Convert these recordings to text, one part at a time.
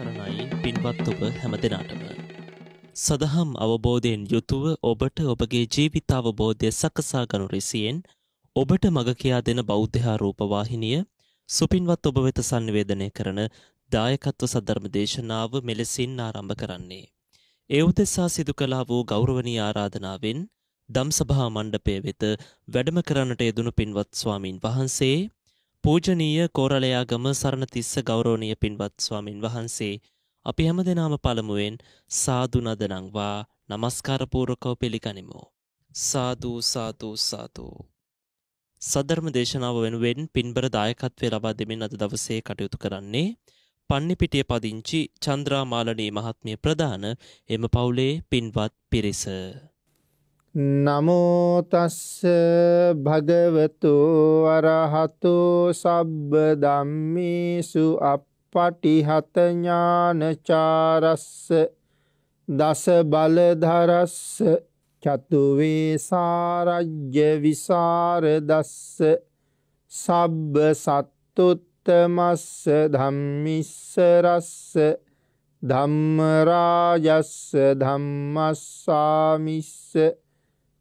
තෙරුවන්සරණයි පින්වත් ඔබ හැම දෙනාටම. සදහම් අවබෝධයෙන් යුතුව ඔබට ඔබගේ ජීවිතාවබෝධය සකසා ගනු රිසියෙන් ඔබට මගකයා දෙන බෞද්ධහා රූපවාහිනිය සුපින්වත් ඔබ වෙත සංවේදනය කරන දායකත්ව සධර්ම දේශනාව මෙලෙසින් ආරම්භ කරන්නේ. ඒ උදෙසා සිදු කලා වූ ගෞරවනී ආරාධනාවෙන් දම්සභා මණ්ඩපය වෙත වැඩම කරන්නට යෙදුණු පින්වත් ස්වාමීන් වහන්සේ පූජනීය කෝරළයාගම සරණතිස්ස ගෞරෝණය පින්වත් ස්වාමින් වහන්සේ අපි හැම දෙනාම පළමුුවෙන් සාධනදනංවා නමස්කාරපූරකව පිළිගනිමු. සාධූ සාතූ සාතූ. සදර්ම දේශනාව වෙනුවෙන් පින්බර දායකත්වය ලබා දෙමින් අද දවසේ කටයුතු කරන්නේ පන්නිපිටිය පදිංචි චන්ද්‍රාමාලනී මහත්මිය ප්‍රධාන එම පවුලේ පින්වත් පිරිස. නමෝතස්ස භගවතු අරහතු සබ්බ ධම්මේසු අප්පටිහත ඥානචාරස්ස දස බලධරස්ස චතුවේ සාරජ්‍ය විසරදස්ස සබ්බ සත්තුත්තමස්ස ධම්මිස්ස රස්ස ධම්ම රාජස්ස ධම්මස්සාමිස්ස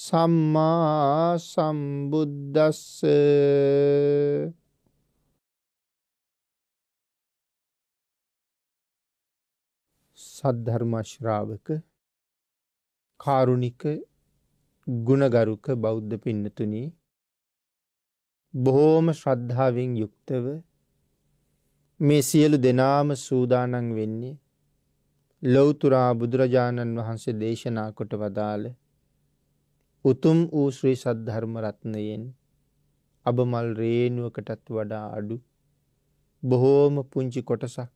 සම්මා සම්බුද්දස්ස සද්ධර්ම ශ්‍රාවක කාරුණික ගුණගරුක බෞද්ධ පින්නතුනි බොහෝම ශ්‍රද්ධාවෙන් යුක්තව මේ සියලු දෙනාම සූදානන් වෙන්නේ ලොවතුරා බුදුරජාණන් වහන්සේ දේශනා කොට වදාළ උතුම් වූ ශ්‍රී සද්ධර්ම රත්නයෙන් අබමල් රේනුවකටත් වඩා අඩු බොහෝම පුංචි කොටසක්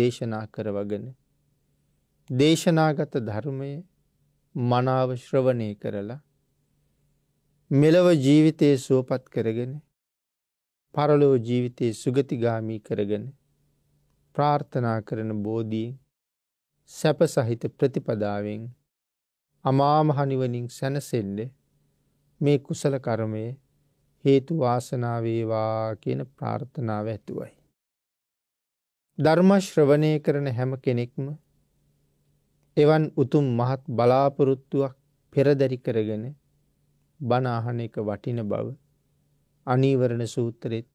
දේශනා කරවගෙන දේශනාගත ධර්මය මනාව ශ්‍රවණය කරලා මෙලව ජීවිතයේ සුවපත් කරගෙන පරලෝ ජීවිතයේ සුගතිගාමී කරගෙන ප්‍රාර්ථනා කරන බෝධීන් සැප සහිත ප්‍රතිපදාවෙන් අමාමහනිවනින් සැනසෙන්ඩ මේ කුසල කරමය හේතු වාසනාවේවා කියන ප්‍රාර්ථනාව ඇතුවයි. ධර්මශ්‍රවනය කරන හැම කෙනෙක්ම එවන් උතුම් මහත් බලාපොරොත්තුවක් පෙරදැරි කරගෙන බනාහන එක වටින බව අනීවරණ සූත්‍රෙත්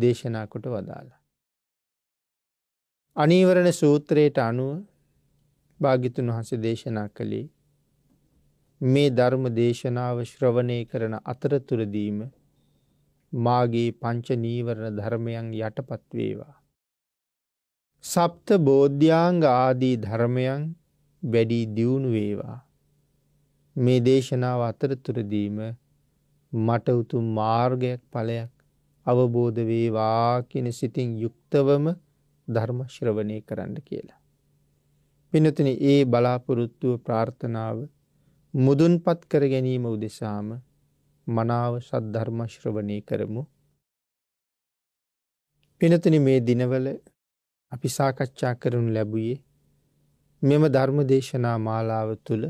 දේශනා කොට වදාලා. අනීවරණ සූත්‍රයට අනුව භාගිතුන් වහස දේශනා කළේ මේ ධර්ම දේශනාව ශ්‍රවණය කරන අතරතුරදීම මාගේ පංච නීවරණ ධර්මයන් යටපත් වේවා. සප්ත බෝධ්‍යාංග ආදී ධර්මයන් වැඩි දියුණු වේවා. මේ දේශනාව අතරතුරදීම මට උතුම් මාර්ගයක් ඵලයක් අවබෝධ වේවා කියන සිතින් යුක්තවම ධර්ම ශ්‍රවණය කරන්න කියලා. පිනතින ඒ බලාපොරොත්තුව ප්‍රාර්ථනාව මුදුන්පත් කර ගැනීම උදෙසාම මනාව සද්ධර්මශ්‍රවනය කරමු. පිනතන මේ දිනවල අපි සාකච්ඡා කරනු ලැබුයේ මෙම ධර්ම දේශනා මාලාව තුළ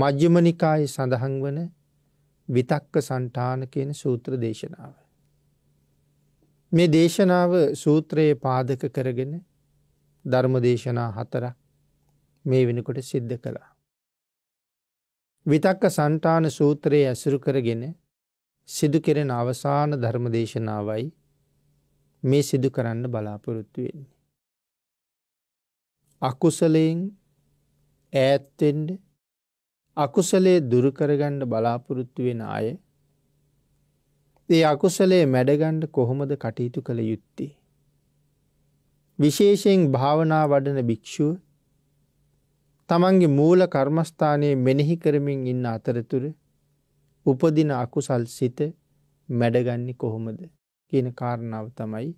මජ්‍යමනිකාය සඳහන් වන විතක්ක සන්ඨාන කියන සූත්‍ර දේශනාව. මේ දේශනාව සූත්‍රයේ පාදක කරගෙන ධර්ම දේශනා හතර මේ වෙනකොට සිද්ධ කළා. විතක්ක සන්ටාන සූත්‍රයේ ඇසුරු කරගෙන සිදු කෙරෙන අවසාන ධර්ම දේශනාවයි මේ සිදු කරන්න බලාපොරොත්තු වෙන්නේ. අකුසලයෙන් ඈත්තෙන්ඩ අකුසලේ දුරුකරගණ්ඩ බලාපොරොත්තු වෙන අය ඒ අකුසලේ මැඩගණ්ඩ කොහොමද කටයුතු කළ යුත්තේ. විශේෂයෙන් භාවනා වඩන භික්‍ෂුව තමන්ගේ මූල කර්මස්ථානයේ මෙනෙහි කරමින් ඉන්න අතරතුර උපදින අකුසල් සිත මැඩගන්නේ කොහොමද කියන කාරණාව තමයි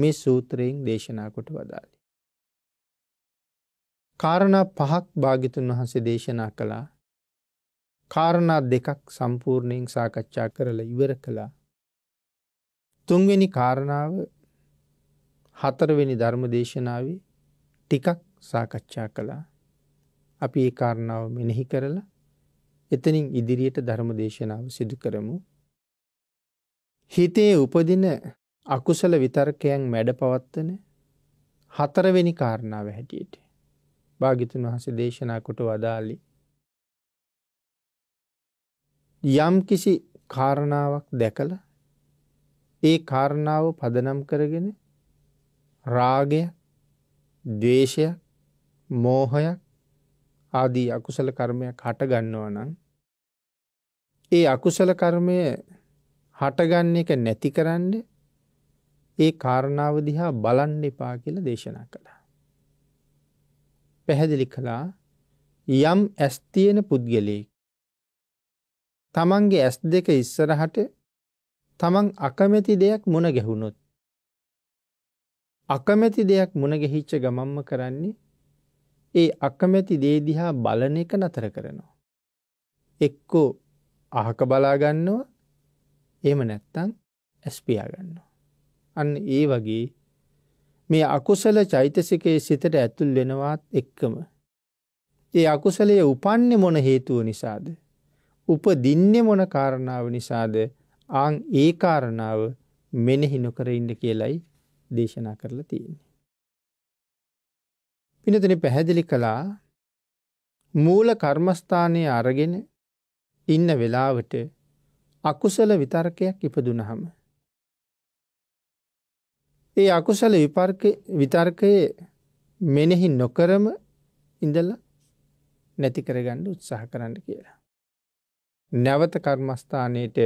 මේ සූත්‍රයෙන් දේශනා කොට වදාලි. කාරණා පහක් භාගිතුන් වහන්සේ දේශනා කළා කාරණා දෙකක් සම්පූර්ණයෙන් සාකච්ඡා කරලා ඉවර කළා. තුන්වෙනි කාරණාව හතරවෙනි ධර්ම දේශනාව ටිකක් සාකච්ඡා කළා අපි ඒ කාරණාව මෙනෙහි කරලා එතනින් ඉදිරියට ධර්ම දේශනාව සිදු කරමු. හිතේ උපදින අකුසල විතර්කයන් මැඩ පවත්වන හතරවෙනි කාරණාව හැටියට. භාගිතුන් වහස දේශනා කොට වදාලි. යම් කිසි කාරණාවක් දැකල ඒ කාරණාව පදනම් කරගෙන රාගය දේශයක් මෝහයක් ආදී අකුසල කර්මයක් හටගන්නවා නම් ඒ අකුසල කර්මය හටගන්න එක නැති කරන්න ඒ කාරණාව දිහා බලන්න එපා කියල දේශනා කළා. පැහැදිලි කළා යම් ඇස්තියෙන පුද්ගලයෙක් තමන්ගේ ඇස් දෙක ඉස්සරහට තමන් අකමැති දෙයක් මුණ ගැහුණොත් අකමැති දෙයක් මුණගැහිච්ච ගමම්ම කරන්නේ ඒ අකමැති දේදිහා බලන එක නතර කරනවා. එක්කෝ අහක බලාගන්නවා එම නැත්තං ඇස්පියාගන්නවා. අන්න ඒ වගේ මේ අකුසල චෛතසිකයේ සිතට ඇතුල් වෙනවාත් එක්කම. ඒ අකුසලයේ උපන්නේ මොන හේතුව නිසාද. උප දින්නේ මොන කාරණාව නිසාද ආං ඒ කාරණාව මෙනෙහි නොකර ඉන්න කියලයි දේශනා කරලා තියෙන. පිනතන පැහැදිලි කළා මූල කර්මස්ථානය අරගෙන ඉන්න වෙලාවට අකුසල විතර්කයක් ඉපදුනහම. ඒ අකුසල විතර්කයේ මෙනෙහි නොකරම ඉඳල නැති කරගන්න උත්සාහ කරන්න කියලා. නැවත කර්මස්ථානයට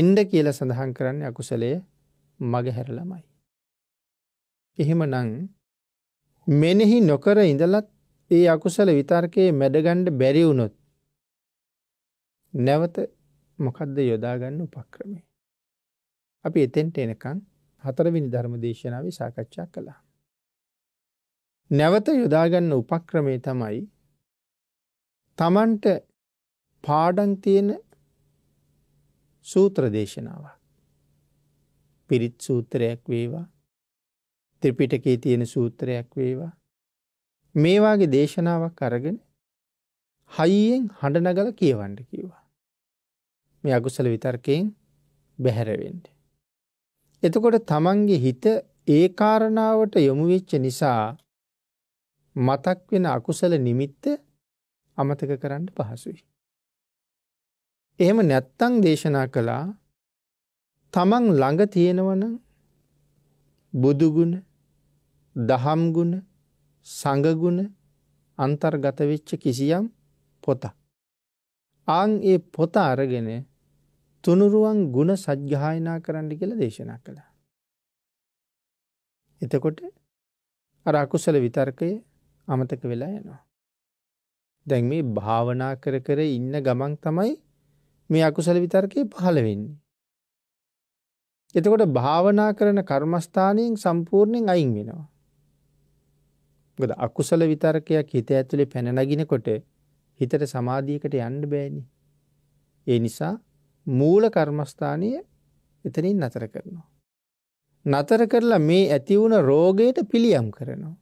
එන්ඩ කියල සඳහන් කරන්න අකුසලය මගහැරලමයි. එහෙම නං මෙනෙහි නොකර ඉඳලත් ඒ අකුසල විතර්කයේ මැඩගණ්ඩ බැරි වුණොත් නැවත මොකක්ද යොදාගන්න උපක්‍රමේ. අපි එතෙන්ට එනකං හතරවිනි ධර්ම දේශනාව සාකච්ඡා කළා. නැවත යොදාගන්න උපක්‍රමය තමයි තමන්ට පාඩන් තියෙන සූත්‍ර දේශනාවක් පිරිත් සූත්‍රයක් වේවා ත්‍රිපිටකේ තියෙන සූත්‍රයක් වේවා. මේවාගේ දේශනාවක් අරගෙන හයියෙන් හඬනගල කියවන්ඩ කිව්වා. මේ අගුසල විතර්කයෙන් බැහැරවෙන්ඩ. එතකොට තමන්ගේ හිත ඒ කාරණාවට යොමුවෙච්ච නිසා මතක් වෙන අකුසල නිමිත්ත අමතක කරන්න පහසුයි. එහෙම නැත්තං දේශනා කළා තමන් ළඟ තියෙනවන බුදුගුණ දහම්ගුණ සඟගුණ අන්තර්ගතවෙච්ච කිසියම් පොත. ආං ඒ පොත අරගෙන තුනුරුවන් ගුණ සජ්්‍යායනා කරන්න කියල දේශනා කළා. එතකොට අර අකුසල විතර්කය අමතක වෙලා යනවා. දැන් මේ භාවනා කර කර ඉන්න ගමන් තමයි මේ අකුසල විතර්කය පහළ වෙන්නේ. එතකොට භාවනා කරන කර්මස්ථානයෙන් සම්පූර්ණයෙන් අයින් වෙනවා. ගොද අකුසල විතර්කයක් හිත ඇතුළේ පැනනගිනකොට හිතට සමාධියකට යන්න බෑනි. ඒ නිසා මූල කර්මස්ථානය එතනින් නතර කරනවා. නතර කරලා මේ ඇතිවුණ රෝගයට පිළියම් කරනවා.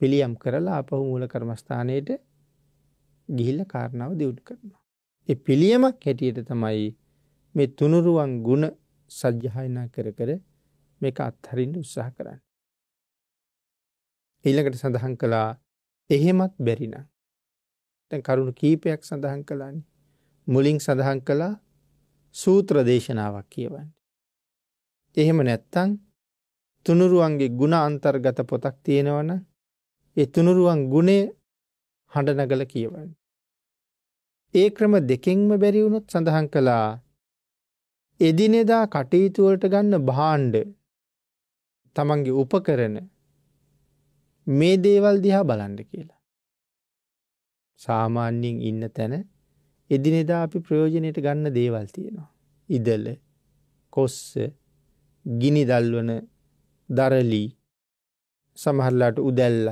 පිළියම් කරලා අපහු මූල කර්මස්ථානයට ගිහිල්ල කාරණාව දියුට් කරනවා. එ පිළියමක් හැටියට තමයි මේ තුනුරුවන් ගුණ සජ්්‍යහයනා කර කර මේක අත්හරින්ට උත්සාහ කරන්න. ඊළඟට සඳහන් කළා එහෙමත් බැරිනම්. කරුණු කීපයක් සඳහන් කළානි. මුලින් සඳහන් කළා සූත්‍ර දේශනාවක් කියවන්න. එහෙම නැත්තං තුනුරුවන්ගේ ගුණ අන්තර්ගත පොතක් තියෙනවන ඒ තුනුරුවන් ගුණේ හඬනගල කියවන්න. ඒ ක්‍රම දෙකෙන්ම බැරිවුණොත් සඳහන් කළා එදිනෙදා කටයුතුවලට ගන්න භාණ්ඩ තමන්ගේ උපකරන මේ දේවල් දිහා බලන්ඩ කියලා. සාමාන්‍යයෙන් ඉන්න තැන එදිනෙදා අපි ප්‍රයෝජනයට ගන්න දේවල් තියෙනවා. ඉදල කොස්ස ගිනි දල්වන දරලී සමහරලාට උදැල්ල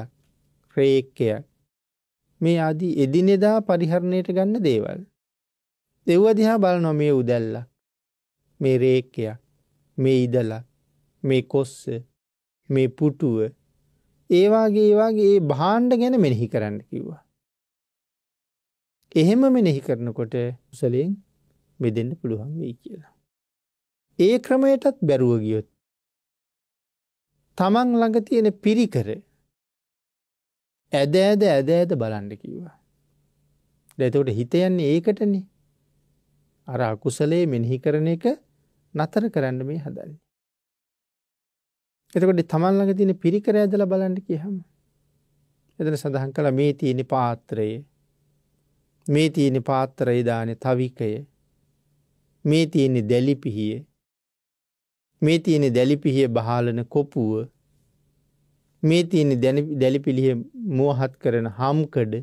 ක්‍රේක්කයක් මේ අදී එදිනෙදා පරිහරණයට ගන්න දේවල්. දෙව්ව දිහා බල නොමේ උදැල්ල මේ රේක්කයක් මේ ඉදලා මේ කොස්ස මේ පුටුව ඒවාගේ ඒවාගේ ඒ භාණ්ඩ ගැන මෙනෙහි කරන්න කිව්වා. එහෙම මෙනෙහි කරනකොට උසලයෙන් මෙදෙන්න පුළුවන් වෙයි කියලා. ඒ ක්‍රමයටත් බැරුව ගියොත්. තමන් ළඟ තියෙන පිරිකර ඇද ඇද ඇද ඇද බලන්ඩ කිව්වා. දැතවට හිතයන්නේ ඒකටනේ අර අකුසලේ මෙනෙහි කරන එක නතර කරන්න මේ හදන්නේ. එතකොට තමන් ළඟ තියෙන පිරිකර ඇදලා බලන්න කියහම. එතන සඳහන් කළ මේ තියෙන පාත්‍රයේ මේ තියෙන පාත්‍රය දාන තවිකය මේ තියෙන දැලිපිහිය මේ තියෙන දැලිපිහිය බහාලන කොපුුව මේ තියෙන දැලිපිළිය මුවහත් කරන හම්කඩ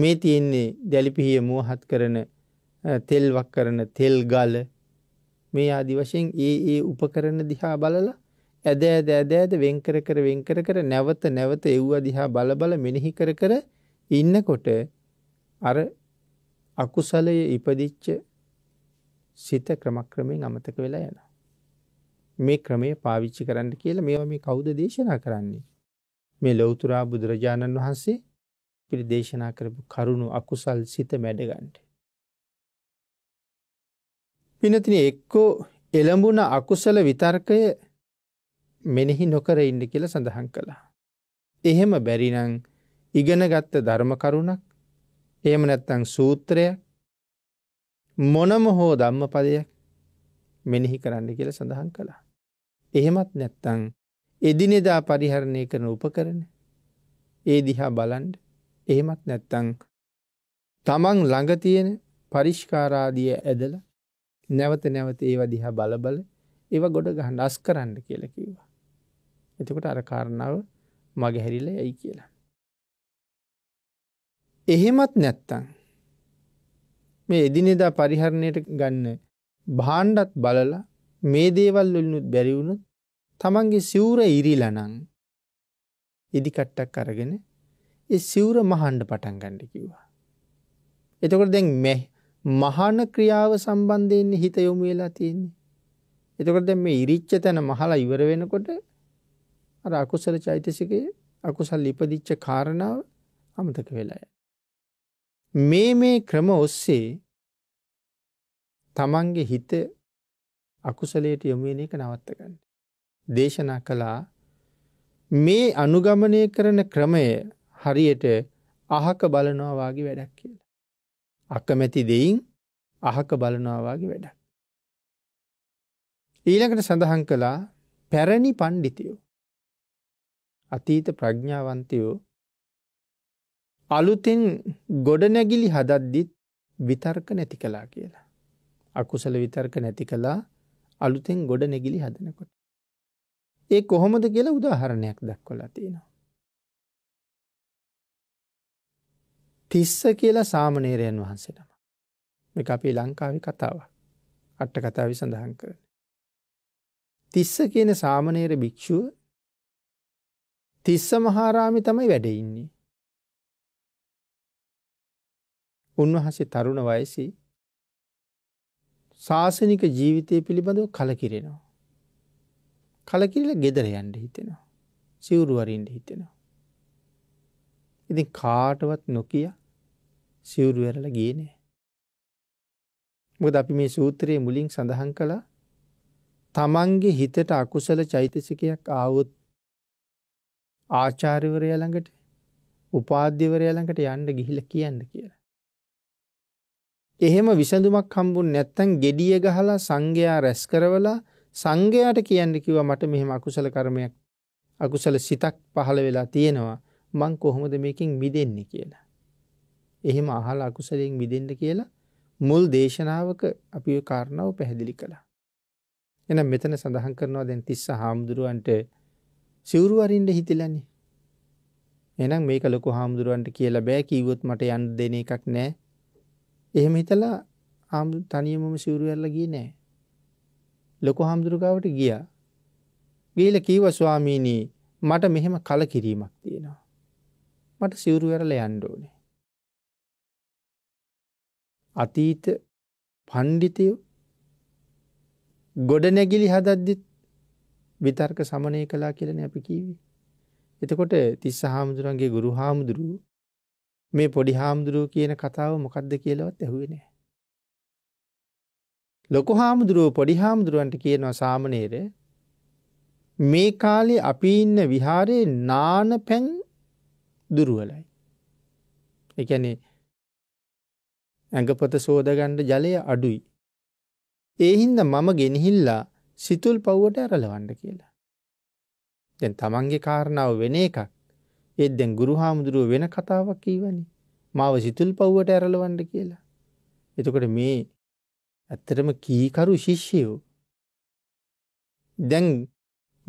මේ තියෙන්නේ දැලිපිහිය මුවහත් කරන තෙල්වක් කරන තෙල් ගල මේ ආදි වශයෙන් ඒ ඒ උපකරන දිහා බලලා ඇද ඇද ඇද ඇද වෙන්කර කර වෙන්කර කර නැවත නැවත එව්ව දිහා බල බල මෙනෙහි කර කර ඉන්නකොට අර අකුසලයේ ඉපදිච්ච සිත ක්‍රමක්‍රමයෙන් අමතක වෙලා යනවා. මේ ක්‍රමය පාවිච්චි කරන්න කියලා මේවා මේ කවුද දේශනා කරන්නේ. මේ ලෞතුරා බුදුරජාණන් වහන්සේ පිරි දේශනා කරපු කරුණු අකුසල් සිත මැඩගන්ට. පිනතින එක්කෝ එළඹුණ අකුසල විතර්කය මෙනෙහි නොකර ඉන්න කියල සඳහන් කළා. එහෙම බැරිනං ඉගෙනගත්ත ධර්මකරුණක් එහම නැත්තං සූත්‍රයක් මොනම හෝ ධම්ම පදයක් මෙනෙහි කරන්න කියල සඳහන් කළා. එහෙමත් නැත්තං එදිනෙදා පරිහරණය කරන උපකරන ඒ දිහා බලන්ඩ එහෙමත් නැත්තං තමන් ළඟතියෙන පරිෂ්කාරාදිය ඇදල නැවත නැවත ඒව දිහා බලබල ඒව ගොඩ ගහන් අස් කරන්න කියලකිවා. එතකොට අර කාරණාව මගේ හැරිල ඇයි කියලා. එහෙමත් නැත්තං මේ එදිනෙදා පරිහරණයට ගන්න භාණ්ඩත් බලලා මේ දේවල් වලනුත් බැරිවුණුත් තමන්ගේ සිවුර ඉරිලනං ඉදිකට්ටක් අරගෙන ඒ සිවුර මහන්ඩ පටන් ගණ්ඩ කිව්වා. එතකොට දැන් මෙ මහන ක්‍රියාව සම්බන්ධයන්නේ හිත යොමු වෙලා තියෙන්නේ. එතකොට දැ මේ ඉරිච්ච තැන මහලා ඉවර වෙනකොට අර අකුසල චෛතසිකයේ අකුසල් ඉපදිච්ච කාරණාව අමතක වෙලාය. මේ මේ ක්‍රම ඔස්සේ තමන්ගේ හිත අකුසලයට යොමුවෙන එක නවත්තගන්න. දේශනා කළා මේ අනුගමනය කරන ක්‍රමය හරියට අහක බලනවාගේ වැඩක් කියලා. අකමැති දෙයින් අහක බලනවාගේ වැඩක්. ඊළඟට සඳහන් කළා පැරණි පණ්ඩිතියෝ අතීත ප්‍රඥාවන්තයෝ අලුතෙන් ගොඩනැගිලි හදද්දිත් විතර්ක නැති කලා කියලා. අකුසල විතර්ක නැති කලා අලුතෙන් ගොඩ නැගිලි හදනකොට. ඒ කොහොමද කියලා උදාහරණයක් දක්වලා තියෙනවා. තිස්ස කියලා සාමනේරයන් වහන්සේනම. මේ අපේ ලංකාවි කතාව අට්ට කතාව සඳහන් කරන. තිස්ස කියන සාමනේර භික්‍ෂුව තිස්ස මහාරාමි තමයි වැඩඉන්නේ. උන්වහසේ තරුණ වයසි ශාසනික ජීවිතය පිළිබඳව කලකිරෙනවා. කලකිරල ගෙදර යන්ඩ හිතෙනවා. සිවුරුවරින්ට හිතෙනවා. ඉති කාටවත් නොකිය සිවුරුවරල ගේනෑ. මොද අපි මේ සූත්‍රයේ මුලින් සඳහන් කළ තමන්ගේ හිතට අකුසල චෛතසිකයක් ආවොත් ආචාරිවරය ළඟට උපාධ්‍යවරය ළඟට යන්න ගිහිල කියන්න කියලා. එහෙම විසඳුමක් හම්බුන් නැත්තැන් ගෙඩිය ගහලා සංඝයා රැස් කරවලා සංඝයාට කියන්න කිව මට මෙහෙම අකුසල කරමයක් අකුසල සිතක් පහළ වෙලා තියෙනවා මං කොහොමද මේකින් මිදෙන්නේ කියලා. එහෙම අහල අකුසලයෙන් මිදෙන්ට කියලා මුල් දේශනාවක අපි කාරණාව පැහැදිලි කළා. එන මෙතන සඳහන් කරනවා දැන් තිස්ස හාමුදුරුවන්ට සිවුරු අරින්න හිතිලානේ. එහෙනම් මේක ලොකු හාමුදුරුවන්ට කියලා බෑ කිව්වොත් මට යන්න දෙන එකක් නෑ. එහෙම හිතලා හාමුදුරු තනියමම සිවුරු ඇරලා ගියේ නෑ. ලොකු හාමුදුරු ගාවට ගියා. ගිහිල්ලා කිව්වා ස්වාමීනි මට මෙහෙම කලකිරීමක් තියෙනවා. මට සිවුරු ඇරලා යන්න ඕනේ. අතීත පණ්ඩිතයෝ ගොඩනැගිලි හදද්දිත් විතර්ක සමනය කලා කියලන අපි කීවේ. එතකොට තිස්ස හාමුදුරන්ගේ ගුරු හාමුදුරුව මේ පොඩි හාමුදුරුව කියන කතාව මොකක්ද කියලවත් ඇහුවෙනෑ. ලොකු හාමුදුරුව පොඩි හාමුදුරුවන්ට කියනවා සාමනේර මේ කාලෙ අපි ඉන්න විහාරයේ නාන පැන් දුරුවලයි. එකනේ ඇඟපත සෝදගණ්ඩ ජලය අඩුයි. ඒහින්ද මම ගෙනහිල්ලා සිතුල් පව්වට ඇරලවන්ඩ කියලා. දැන් තමන්ගේ කාරණාව වෙන එකක් ඒත් දැන් ගුරු හාමුදුරුව වෙන කතාවක් කීවනි මාව සිතුල් පව්වට ඇරලවන්ඩ කියලා. එතකොට මේ ඇත්තටම කීකරු ශිෂ්‍යයෝ. දැන්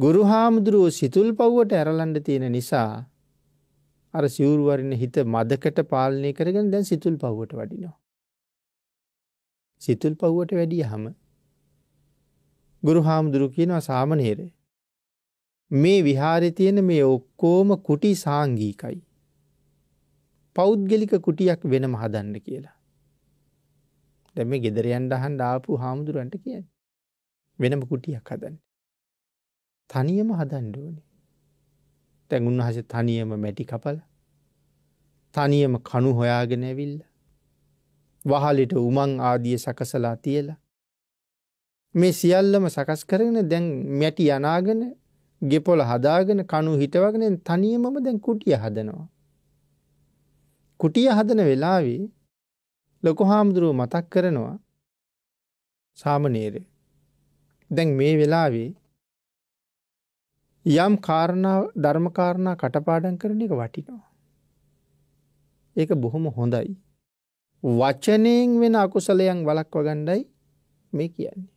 ගුරු හාමුදුරුවෝ සිතුල් පව්වට ඇරලන්ඩ තියෙන නිසා අර සිවුරුවරන්න හිත මදකට පාලනය කරගෙන දැන් සිතුල් පව්වට වඩිනවා. සිතුල් පව්වට වැඩිය හම ගුරු හාමුදුරු කියනවා සාමනේරය. මේ විහාරි තියෙන මේ ඔක්කෝම කුටි සාංගීකයි. පෞද්ගලික කුටියක් වෙනම හදන්න කියලා. දැම ගෙදරයන්ට අහන් ආපු හාමුදුරුවන්ට කියයි. වෙනම කුටියක් හදන්න. තනියම හදන්ඩුවනේ. තැන් උන්හස තනියම මැටි කපල තනියම කණු හොයාගෙන ඇවිල්ල. වහලට උමං ආදිය සකසලා තියලා මේ සියල්ලම සකස් කරගෙන දැන් මැටි යනාගෙන ගෙපොල හදාගෙන කණු හිටවගෙන තනියමම දැන් කුටිය හදනවා. කුටිය හදන වෙලාවේ ලොකු හාමුදුරුව මතක් කරනවා සාමනේරේ. දැන් මේ වෙලාවේ යම් කාරණා ධර්මකාරණා කටපාඩම් කරන එක වටිනවා. ඒක බොහොම හොඳයි. වචනයෙන් වෙන අකුසලයන් වලක්ව ගණ්ඩයි මේ කියන්නේ.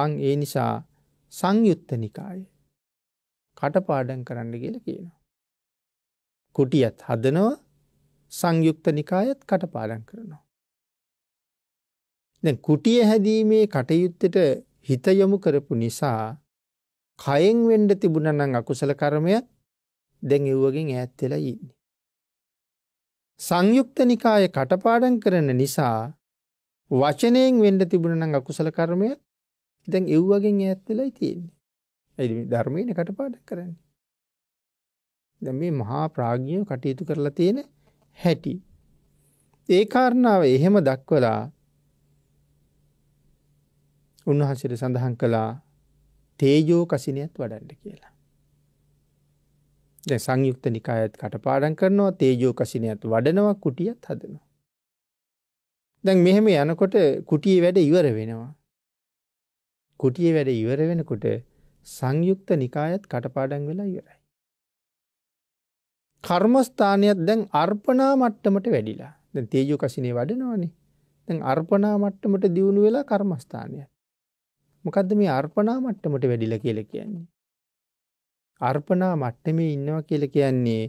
අං ඒ නිසා සංයුත්ත නිකාය කටපාඩන් කරන්න කියල කියනවා. කුටියත් හදනව සංයුක්ත නිකායත් කටපාඩන් කරනවා. දැ කුටිය හැදීමේ කටයුත්තට හිත යොමු කරපු නිසා කයෙන් වෙන්ඩ තිබුණනං අකුසල කරමයත් දැන් එව්වගෙන් ඈත් වෙලා ඉන්නේ. සංයුක්ත නිකාය කටපාඩන් කරන නිසා වචනයෙන් වෙන්ඩ තිබුණනං අකුසල කර්මයත් දැන් ඒ වගේ ඈත් වෙලා තියෙන්නේ. ඇයි මේ ධර්මයේනේ කටපාඩම් කරන්නේ? දැන් මේ මහා ප්‍රඥය කටයුතු කරලා තියෙන හැටි. ඒ කාරණාව එහෙම දක්වලා උන්වහන්සේට සඳහන් කළා තේජෝ කසිනියත් වඩන්න කියලා. දැන් සංයුක්ත නිකායත් කටපාඩම් කරනවා තේජෝ කසිනියත් වඩනවා කුටියත් හදනවා. දැන් මෙහෙම යනකොට කුටියේ වැඩ ඉවර වෙනවා. කුටිය වැඩ ඉවර වෙනකොට සංයුක්ත නිකායත් කටපාඩන් වෙලා ඉවරයි. කර්මස්ථානයක් දැන් අර්පනා මට්ටමට වැඩිලා දැ තේජෝ කසිනේ වඩනවානේ තැන් අර්පනා මට්ටමට දියුණු වෙලා කර්මස්ථානය. මොකදද මේ අර්පනා මට්ටමට වැඩිල කියල කියන්නේ. අර්පනා මට්ටමේ ඉන්නවා කියල කියන්නේ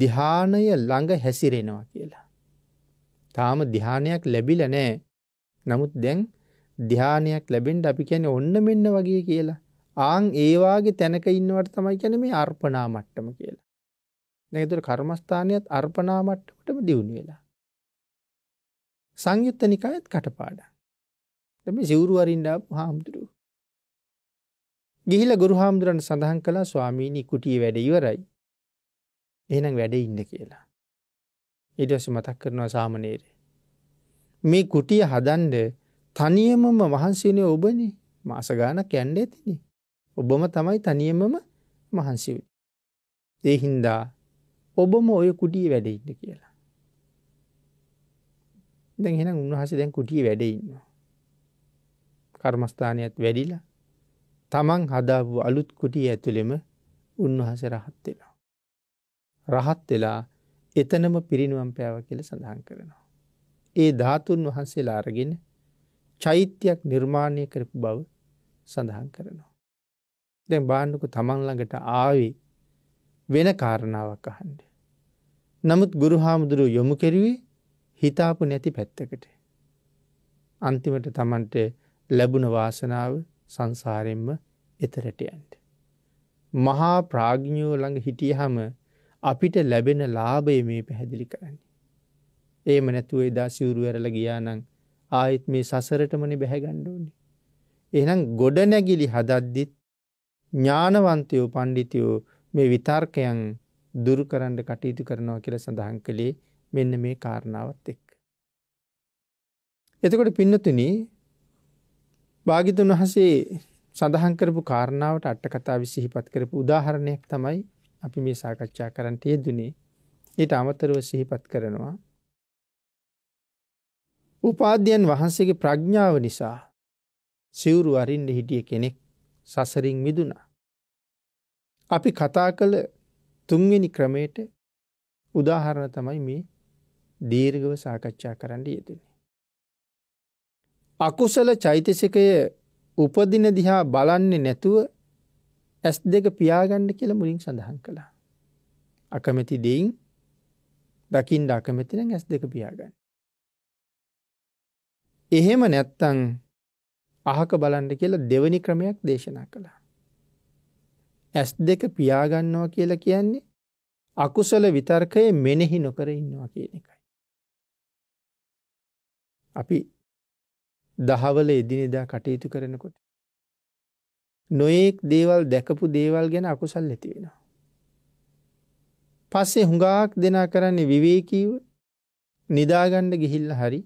දිහානය ළඟ හැසිරෙනවා කියලා. තාම දිහානයක් ලැබිල නෑ නමුත් දැන් ධ්‍යානයක් ලැබෙන්ට අපි කියැන ඔන්න මෙන්න වගේ කියලා. ආං ඒවාගේ තැනක ඉන්නවට තමයි කැන මේ අර්පනා මට්ටම කියලා. නැතුර කර්මස්ථානයත් අර්පනා මට්ටමටම දියුණු වෙලා. සංයුත්ත නිකායත් කටපාඩ. තම සිවුරුවරින්ඩා හාමුදුරුව. ගිහිල ගුරු හාමුදුරන් සඳහන් කලා ස්වාමීණී කුටිය වැඩ ඉවරයි. එහනම් වැඩ ඉන්න කියලා. ඉඩස මතක් කරනවා සාමනේරේ. මේ කුටිය හදන්ඩ තනියමම වහන්සේනේ ඔබනේ මාස ගානක් යන්න ඇතිනේ. ඔබම තමයි තනියමම මහන්සිවි. ඒ හින්දා ඔබම ඔය කුටිය වැඩඉන්න කියලා. දැන් හෙන උන්වහස දැන් කුටිය වැඩඉන්න. කර්මස්ථානයත් වැඩිලා තමන් හදාපු අලුත් කුටිය ඇතුළෙම උන්වහස රහත් වෙලා. රහත් වෙලා එතනම පිරිනුවම් පෑව කියල සඳහන් කරනවා. ඒ ධාතුන් වහන්සේලා අරගෙන චෛත්‍යයක් නිර්මාණය කරපු බව සඳහන් කරනවා. දැන් බාණ්ඩකු තමන් ළඟට ආවේ වෙන කාරණාවක් අහන්ඩ. නමුත් ගුරු හාමුදුරුව යොමු කෙරුවේ හිතාපු නැති පැත්තකට. අන්තිමට තමන්ට ලැබුණ වාසනාව සංසාරෙන්ම එතරට යන්ට. මහා ප්‍රාග්ඥෝ ළඟ හිටියහම අපිට ලැබෙන ලාභය මේ පැහැදිලි කරන්නේ. ඒම නැතුව එදා සිවුරුවරල ගියානං ආයෙත් මේ සසරටමනේ බැහැගන්න ඕනේ. එහෙනම් ගොඩනැගිලි හදද්දිත් ඥානවන්තයෝ පණ්ඩිතයෝ මේ විතර්කයන් දුරු කරන්න කටයුතු කරනවා කියලා සඳහන් කළේ මෙන්න මේ කාරණාවත් එක්ක. එතකොට පින්නතුන භාගිතුන් වහසේ සඳහන් කරපු කාරණාවට අට කතා විසිහිපත් කරපු උදාහරණයක් තමයි අපි මේ සාකච්ඡා කරන්ට යෙදනේ ඊට අමතරව සිහිපත් කරනවා උපාධ්‍යයන් වහන්සේගේ ප්‍රඥාව නිසා සිවුරු අරින්ට හිටිය කෙනෙක් සසරින් මිදුනා. අපි කතා කළ තුන්වෙනි ක්‍රමයට උදාහරණ තමයි මේ දීර්ගව සාකච්ඡා කරන්න යෙදෙන. අකුසල චෛතසිකය උපදින දිහා බලන්නේ නැතුව ඇස් දෙක පියාගණ්ඩ කියල මුලින් සඳහන් කළා. අකමැති දෙයින් දකිින් අකමැතින ඇස් දෙක පියාගන්න. එහෙම නැත්තං අහක බලන්ඩ කියලා දෙවනි ක්‍රමයක් දේශනා කළා. ඇස් දෙක පියාගන්නවා කියලා කියන්නේ අකුසල විතර්කය මෙනෙහි නොකර ඉන්නවා කියන එකයි. අපි දහවල එදිනෙදා කටයුතු කරනකොට. නොයෙක් දේවල් දැකපු දේවල් ගැන අකුසල් ඇති වෙනවා. පස්සේ හුඟාක් දෙනා කරන්නේ විවේකීව නිදාගණ්ඩ ගිහිල්ල හරි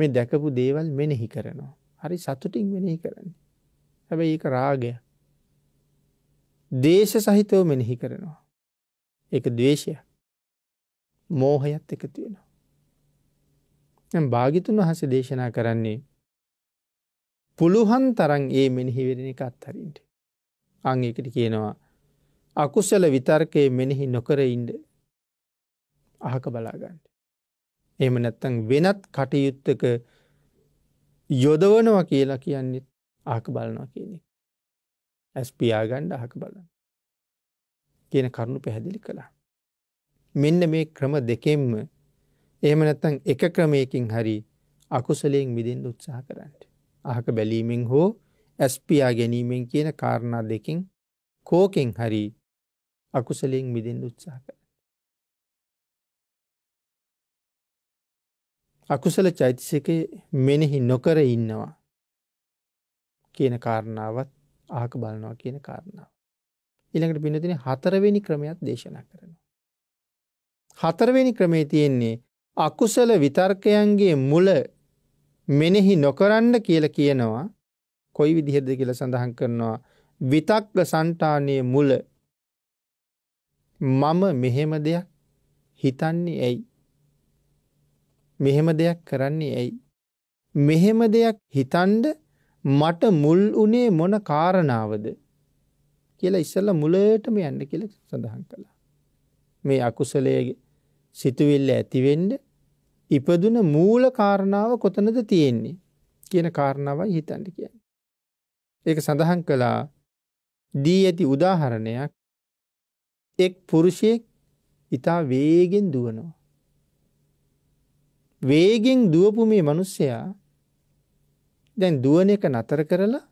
මේ දැකපු දේවල් මෙනෙහි කරනවා. හරි සතුටින් මෙනෙහි කරන්න. හැබ ඒක රාගය. දේශ සහිතව මෙනෙහි කරනවා. එක දේශය මෝහයත් එක තියෙනවා. භාගිතුන් වහස දේශනා කරන්නේ පුළුහන් තරන් ඒ මෙනෙහිවෙරෙන එක අත්හරින්ට. අංඒකට කියනවා අකුසල විතර්කය මෙනෙහි නොකර ඉන්ඩ අහක බලාගන්න. එහෙම නැත්තං වෙනත් කටයුත්තක යොදවනවා කියලා කියන්නෙත් ආක බලනවා කියනෙ. ඇස්පියාගණ්ඩ අහක බලන්න. කියන කරුණු පැහැදිලි කළා. මෙන්න මේ ක්‍රම දෙකෙන්ම එහෙම නැත්තං එක ක්‍රමයකින් හරි අකුසලයෙන් මිදෙන් උත්සාහ කරන්නට. අහක බැලීමෙන් හෝ ඇස්පියා ගැනීමෙන් කියන කාරණා දෙකින් කෝකෙන් හරි අකුසලයෙන් මිදෙන් උත්සාහ කර. අකුසල චෛතසික මෙනෙහි නොකර ඉන්නවා කියන කාරණාවත් ආක බලනවා කියන කාරණාව. ඉළඟට පිනතින හතරවෙනි ක්‍රමයක් දේශනා කරනවා. හතරවෙනි ක්‍රමේ තියෙන්නේ අකුසල විතර්කයන්ගේ මුල මෙනෙහි නොකරන්න කියල කියනවා කොයි විදිහෙද කියල සඳහන් කරනවා විතක්ක සන්ටානය මුල මම මෙහෙම දෙයක් හිතන්නේ ඇයි මෙහෙම දෙයක් කරන්නේ ඇයි. මෙහෙම දෙයක් හිතන්ඩ මට මුල් වනේ මොන කාරණාවද කියලා ඉස්සල්ල මුලටම යන්න කියල සඳහන් කළා. මේ අකුසලයගේ සිතුවිල්ල ඇතිවෙන්ඩ ඉපදුන මූල කාරණාව කොතනද තියෙන්නේ කියන කාරණාවයි හිතන්ඩ කියන්න. ඒක සඳහන් කළා දී ඇති උදාහරණයක් එක් පුරුෂයෙක් ඉතා වේගෙන් දුවනවා. වේගෙන් දුවපු මේ මිනිස්සයා දැන් දුවන එක නතර කරලා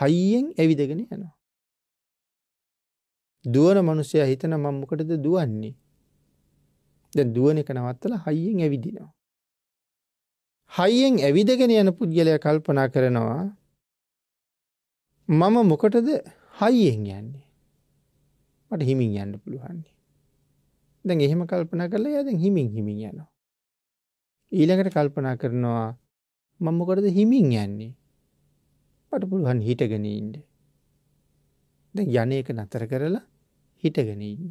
හයියෙන් ඇවිදගෙන යනවා. දුවන මිනිස්සයා හිතන මම මොකටද දුවන්නේ? දැන් දුවන එක නවත්තලා හයියෙන් ඇවිදිනවා. හයියෙන් ඇවිදගෙන යන පුද්ගලයා කල්පනා කරනවා මම මොකටද හයියෙන් යන්නේ? මට හිමින් යන්න පුළුවන්. දැන් එහෙම කල්පනා කරලා එයා දැන් හිමින් හිමින් යනවා. ඊළඟට කල්පනා කරනවා මංමොකරද හිමින් යන්නේ පට පුළුවන් හිටගෙනීන්ට දැ යන එක නතර කරලා හිටගෙන ඉන්න.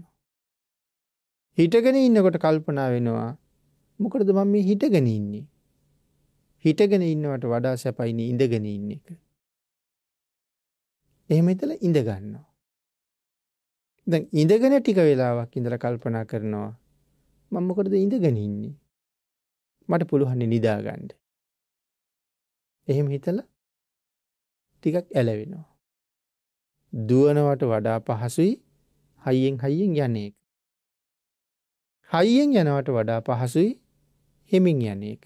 හිටගෙන ඉන්නකොට කල්පනා වෙනවා මොකරද මම මේ හිටගෙන ඉන්නේ. හිටගෙන ඉන්නවට වඩා සැපයින ඉඳගෙන ඉන්න එක. එහෙම ඉතල ඉඳගන්නවා. ඉඳගෙන ටික වෙලාවක් ඉඳල කල්පනා කරනවා මංමොකරද ඉඳගෙන ඉන්නේ. මට පුළුවන්නේ නිදාගන්ඩ. එහෙම හිතල ටිකක් ඇලවෙනවා. දුවනවට වඩා පහසුයි හයියෙන් හයියෙන් යන්නේ එක. හයියෙන් යනවට වඩා පහසුයි හෙමින් යන්නේ එක.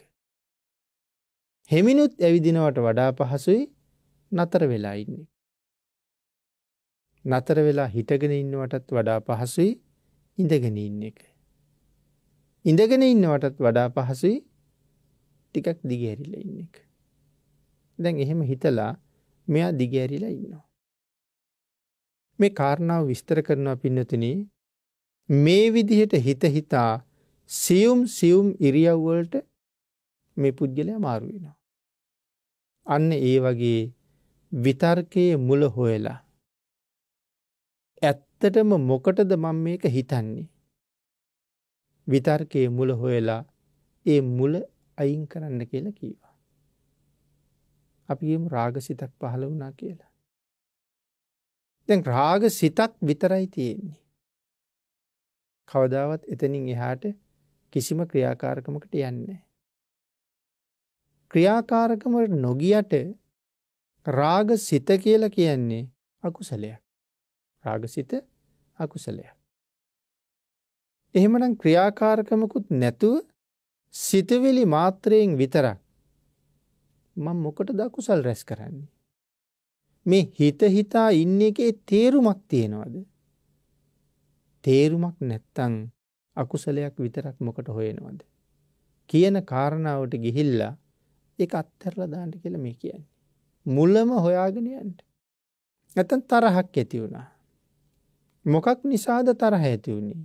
හෙමිනුත් ඇවිදිනවට වඩා පහසුයි නතර වෙලා ඉන්නේ. නතර වෙලා හිටගෙන ඉන්නවටත් වඩා පහසුයි ඉඳගෙන ඉන්න එක. ඉඳගෙන ඉන්නවටත් වඩා පහසුයි ටිකක් දිගහැරිලා ඉන්න එක. දැන් එහෙම හිතලා මෙයා දිගහැරිලා ඉන්නවා. මේ කාරණාව විස්තර කරනවා පින්නතින මේ විදිහට හිත හිතා සියුම් සියුම් ඉරියව්වලට මේ පුද්ගලයා මාරුවෙනවා. අන්න ඒ වගේ විතර්කයේ මුල හොයලා. ඇත්තටම මොකටද මං මේක හිතන්නේ. විතර්කයේ මුල හොයලා ඒ මුල අයින් කරන්න කියලා කීවා. අපිගේම රාග සිතක් පහළ වනා කියලා. දැන් රාග සිතක් විතරයි තියෙන්නේ. කවදාවත් එතනින් එහාට කිසිම ක්‍රියාකාරකමකට යන්නේ. ක්‍රියාකාරකමට නොගියට රාග සිත කියලා කියන්නේ අකුසලයක්. රාගසිත අකුසලයක්. එහෙමනම් ක්‍රියාකාරකමකුත් නැතුව සිතවිලි මාත්‍රයෙන් විතරක් මං මොකට දකුසල් රැස් කරන්නේ. මේ හිත හිතා ඉන්න එකේ තේරුමක් තියෙනවද. තේරුමක් නැත්තං අකුසලයක් විතරක් මොකට හොයෙනවද. කියන කාරණාවට ගිහිල්ලා එක අත්තරල දාන්ට කියල මේ කියන්නේ. මුල්ලම හොයාගෙනයන්ට. ඇතන් තරහක් ඇති වුණා. මොකක් නිසාද තරහ ඇති වුණේ.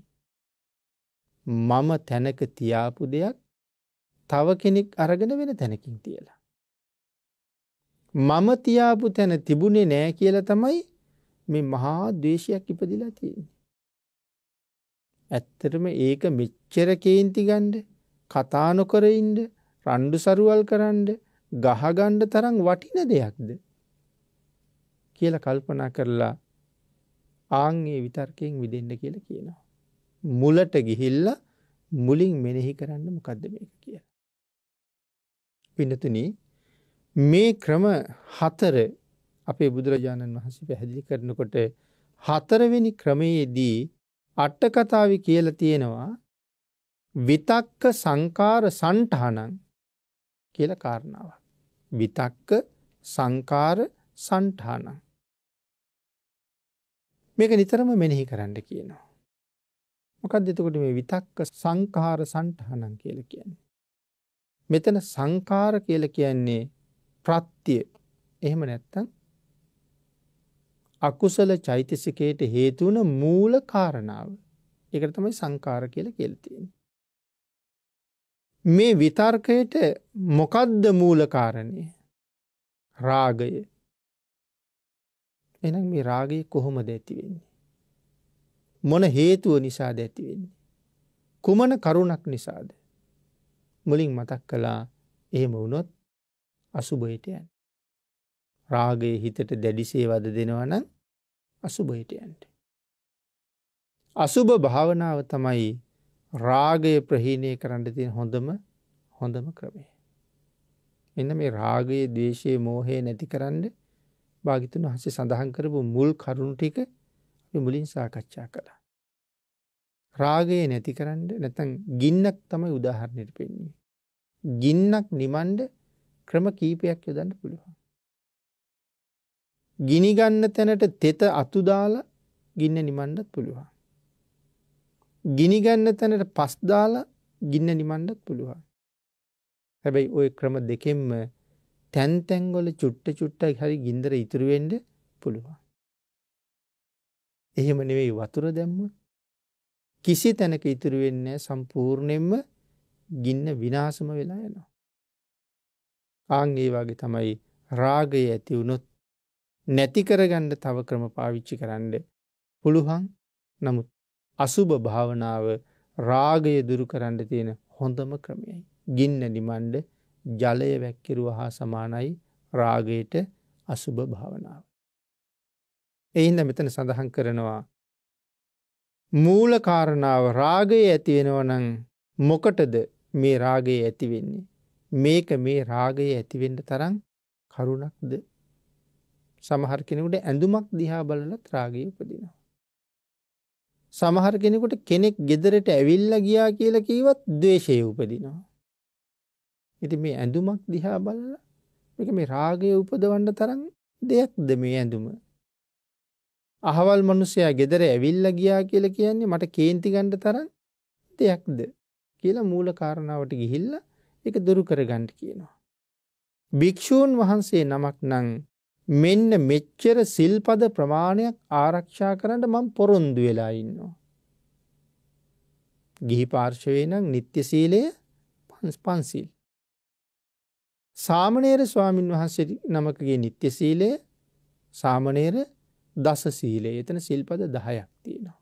මම තැනක තියාපු දෙයක් තව කෙනෙක් අරගෙන වෙන තැනකින් තියලා. මම තියාපු තැන තිබුණේ නෑ කියලා තමයි මේ මහා දේශයක් ඉපදිලා තියෙන්නේ. ඇත්තටම ඒක මෙච්චර කේන්ති ගණ්ඩ කතානොකරයින්ඩ රණ්ඩු සරුවල් කරන්ඩ ගහගණ්ඩ තරම් වටින දෙයක්ද කියල කල්පනා කරලා ආංගේ විතර්කයෙන් විදෙන්න්න කියල කියනවා. මුලට ගිහිල්ල මුලින් මෙනෙහි කරන්න මොකක්ද මේක කියලා. පිනතුන මේ ක්‍රම හතර අපේ බුදුරජාණන් වහන්සේ පැහැදිලි කරනකොට හතරවෙනි ක්‍රමයේදී අට්ටකතාව කියල තියෙනවා විතක්ක සංකාර සන්ටහනං කියල කාරණාවක්. විතක්ක සංකාර සන්ටහනං. මේක නිතරම මෙනෙහි කරන්න කියනවා. මොකක් දෙතකොට මේ විතක්ක සංකාර සන්ටහනන් කියල කියන්නේ. මෙතන සංකාර කියල කියන්නේ ප්‍රත්‍ය එහෙම නැත්තන් අකුසල චෛතසිකයට හේතුවන මූල කාරණාව එක තමයි සංකාර කියල කෙල්තියෙන්. මේ විතර්කයට මොකද්ද මූලකාරණය රාගය එනම් මේ රාගය කොහොමද ඇතිවෙන්නේ. මොන හේතුව නිසාද ඇතිවෙන්නේ. කුමන කරුණක් නිසාද. මුලින් මතක් කළා එහෙම වුණොත් අසුභයට යන්. රාගයේ හිතට දැඩිසේ වද දෙනවනන් අසුභයට යන්ට. අසුභ භාවනාව තමයි රාගය ප්‍රහීණය කරන්න තිය හොඳම හොඳම ක්‍රමය. එන්න මේ රාගයේ දේශයේ මෝහය නැති කරන්න භාගිතුන් හසේ සඳහන් කරපු මුල් කරුණු ටික මුලින් සාකච්ඡා කළා. රාගය නැති කරන්න නැතන් ගින්නක් තමයි උදාහරණයට පෙන්නේ. ගින්නක් නිමන්ඩ ක්‍රම කීපයක් යොදන්න පුළුවන්. ගිනිගන්න තැනට තෙත අතුදාල ගින්න නිමණ්ඩත් පුළුවන්. ගිනිගන්න තැනට පස්දාල ගින්න නිමණ්ඩත් පුළුවන්. හැබැයි ඔය ක්‍රම දෙකෙන්ම තැන්තැන්ගොල චුට්ට චුට්ටයි හරි ගින්දර ඉතුරුවෙන්ඩ පුළුවන්. එහෙම නෙවෙයි වතුර දැම්මුවත් කිසි තැනක ඉතුරු වෙන්න සම්පූර්ණයෙන්ම ගින්න විනාසම වෙලා යනවා. ආංගේ වගේ තමයි රාගය ඇති වුණොත් නැති කරගණ්ඩ තව ක්‍රම පාවිච්චි කරන්න පුළුහන් නමුත් අසුභ භාවනාව රාගය දුරු කරන්න තියෙන හොඳම ක්‍රමයයි. ගින්න නිමන්ඩ ජලය වැැක්කිරුව හා සමානයි රාගයට අසුභ භාවනාව. එයින්ද මෙතන සඳහන් කරනවා මූලකාරණාව රාගය ඇතිවෙනවනං මොකටද මේ රාගය ඇතිවෙන්නේ. මේක මේ රාගය ඇතිවෙන්ට තරන් කරුණක්ද. සමහර කෙනෙකුට ඇඳුමක් දිහා බලලත් රාගය උපදිනවා. සමහර කෙනෙකුට කෙනෙක් ගෙදරට ඇවිල්ල ගියා කියල කීවත් දේශය උපදිනවා. ඉති මේ ඇඳුමක් දිහා බලල එක මේ රාගය උපදවන්න තරන් දෙයක්ද මේ ඇඳුම අහවල් මිනිස්සයා ගෙදර ඇවිල්ලා ගියා කියලා කියන්නේ මට කේන්ති ගන්න තරම් දෙයක්ද කියලා මූල කාරණාවට ගිහිල්ලා ඒක දුරු කරගන්න කියනවා. භික්ෂූන් වහන්සේ නමක් නම් මෙන්න මෙච්චර සිල්පද ප්‍රමාණයක් ආරක්ෂා කරන්න මම පොරොන්දු වෙලා ඉන්නවා. ගිහි පාර්ශවේ නම් නිත්‍ය සීලය පන්සිල්. සාමණේර ස්වාමින් වහන්සේ නමකගේ නිත්‍ය සීලය සාමණේර දස සීලේ එතන සිල්පද දහයක් තියෙනවා.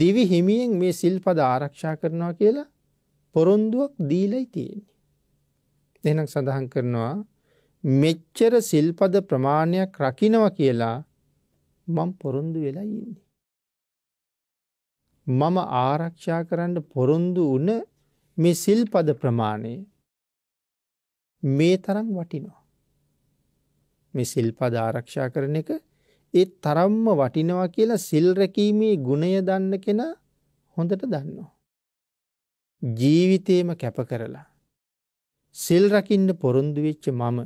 දිවි හිමියෙන් මේ සිල්පද ආරක්ෂා කරනවා කියලා පොරොන්දුවක් දීලයි තියෙන්නේ. දෙනක් සඳහන් කරනවා මෙච්චර සිල්පද ප්‍රමාණයක් රකිනව කියලා මං පොරොන්දු වෙලා ඉන්නේ. මම ආරක්ෂා කරන්න පොරොන්දු වන මේ සිල්පද ප්‍රමාණය මේ තරම් වටිනවා. මේ සිල්පද ආරක්ෂා කරන එක ඒ තරම්ම වටිනවා කියලා සිල් රැකීමේ ගුණය දන්න කෙනා හොඳට දන්නවා. ජීවිතේම කැප කරලා සිල් රකින්න පොරොන්දු වෙච්ච මම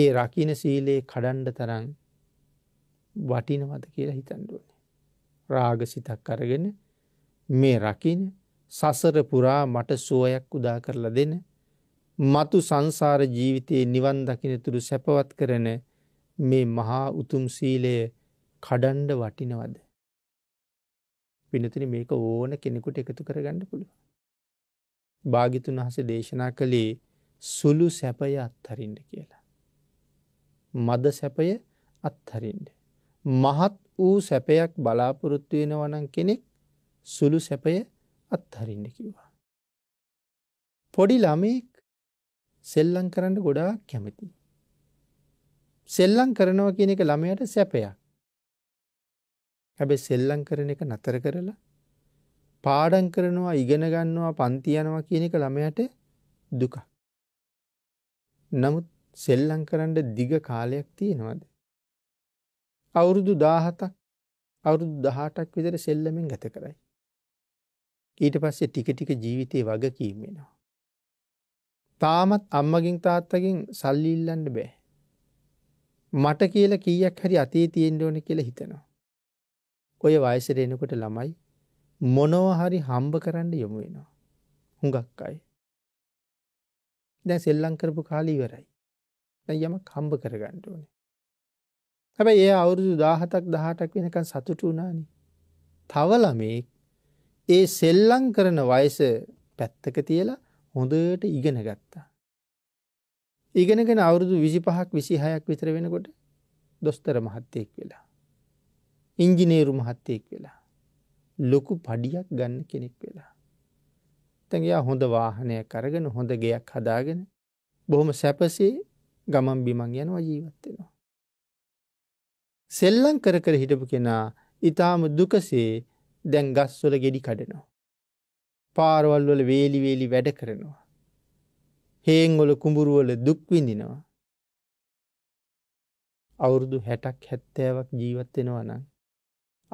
ඒ රකින්න සීලේ කඩන්ඩ තරම් වටිනවද කියලා හිතන්න ඕනේ. රාග සිතක් අරගෙන මේ රකින්න සසර පුරා මට සුවයක් උදා කරලා දෙන මතු සංසාර ජීවිතයේ නිවන් දකිනතුරු සැපවත් කරන මේ මහා උතුම් සීලය කඩන්ඩ වටිනවද. පිනතින මේක ඕන කෙනෙකුට එකතු කරගන්න පුළුව. භාගිතුන් වහස දේශනා කළේ සුළු සැපය අත්හරින්ට කියලා. මද සැපය අත්හරින්ට. මහත් වූ සැපයක් බලාපොරොත්තු වෙන වනන් කෙනෙක් සුළු සැපය අත්හරින්න කිව්වා. පොඩි ළමෙක් සෙල්ලං කරන්න ගොඩාක් කැමති. සෙල්ලං කරනව කියන එක ළමයට සැපයක්. හැබැ සෙල්ලං කරන එක නතර කරලා පාඩන් කරනවා ඉගෙනගන්නවා පන්තියනවා කියන එක ළමයට දුක. නමුත් සෙල්ලං කරන්න දිග කාලයක් තියෙනවද. අවුරුදු දාහතක් අවුරුදු දහටක් විදර සෙල්ලමින් ගත කරයි. ඊට පස්සේ ටික ටික ජීවිතය වගකීමෙනවා. තාමත් අම්මගින් තාත්තකින් සල්ලිල්ලන්න බෑ. මට කියලා කීයක් හරි අතේ තියෙන්ඩ ඕන කියලා හිතනවා. ඔය වයසර එනකොට ළමයි මොනෝහරි හම්බ කරන්න යොමු වෙනවා. හුඟක් අයි. දැ සෙල්ලං කරපු කාලීවරයි. යම කම්බ කරගන්නට ඕනේ. හැබැ ඒ අවුරුදු දාහතක් දහටක් වෙනකන් සතුටු වනානි. තවලමෙක් ඒ සෙල්ලං කරන වයස පැත්තක තියලා හොඳට ඉගෙන ගත්තා. ඉගෙනගෙන අවුරුදු විසි පහක් විසි හයක් විතර වෙනකොට දොස්තර මහත්තයෙක් වෙලා. ඉංජිනේරු මහත්තයෙක් වෙලා. ලොකු පඩියක් ගන්න කෙනෙක් වෙලා. තැගයා හොඳ වාහනය කරගෙන හොඳ ගෙයක් හදාගෙන බොහොම සැපසේ ගමන් බිමන් යනවා ජීවත්වෙනවා. සෙල්ලං කර කර හිටපු කෙනා ඉතාම දුකසේ දැන් ගස්වල ගෙඩි කඩනවා. පාරවල් වල වේලි වේලි වැඩ කරනවා. හේංගොල කුඹුරුවල දුක්විඳිනවා. අවුරුදු හැටක් හැත්තෑවක් ජීවත්වෙනවා නම්.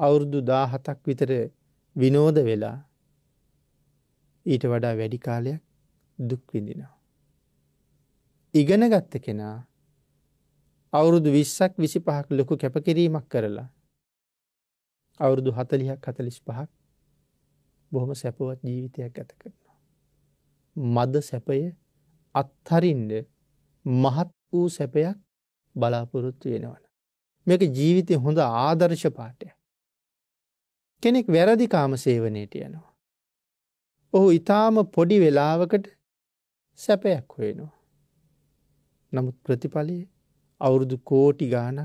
අවුරුදු දාහතක් විතර විනෝද වෙලා ඊට වඩා වැඩි කාලයක් දුක්විඳිනවා. ඉගෙනගත්ත කෙනා අවුරුදු විස්සක් විසි පහක් ලොකු කැපකිරීමක් කරලා අවුරුදු හතලිහක් හතලිස් පහක් බොහොම සැපවත් ජීවිතයක් ඇත කරනවා. මද සැපය අත්හරින්ඩ මහත් වූ සැපයක් බලාපොරොත්තු වෙනවන. මේක ජීවිතය හොඳ ආදර්ශ පාටය. කෙනෙක් වැරදි කාම සේවනයට යනවා. ඔහු ඉතාම පොඩි වෙලාවකට සැපයක් හොයනවා. නමුත් ප්‍රතිඵලය අවුරුදු කෝටි ගානක්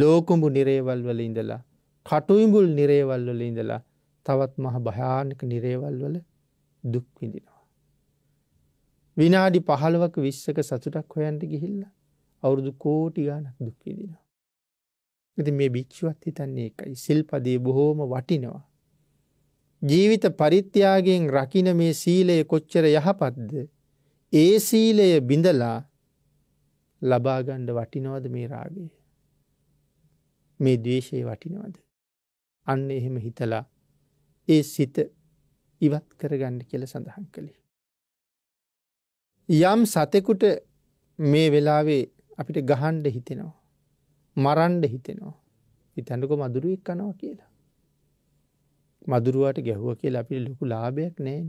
ලෝකුඹු නිරේවල් වල ඉඳලා කටුයිඹුල් නිරේවල් වල ඉඳලා තවත් මහ භයානක නිරේවල්වල දුක් විඳිනවා. විනාඩි පහළුවක විශ්සක සතුටක් හොයන්ට ගිහිල්ල අවුරුදු කෝටි ගානක් දුක්විදිනවා. ඇති මේ භික්‍ෂුවත් හිතන්නේ එකයි සිල්පදේ බොහෝම වටිනවා. ජීවිත පරිත්‍යයාගෙන් රකින මේ සීලය කොච්චර යහපත්ද ඒ සීලය බිඳලා ලබාගණ්ඩ වටිනවද මේ රාගය. මේ දේශය වටිනවද. අන්න එහෙම හිතලා ඒ සිත ඉවත් කරගන්න කියල සඳහන් කළේ. යම් සතෙකුට මේ වෙලාවේ අපිට ගහන්ඩ හිතෙනවා. මරන්ඩ හිතෙනවා. ඉතැඩක මදුරුවක් කනවා කියලා. මදුරුවට ගැහුව කියල අපිට ලොකු ලාභයක් නෑන.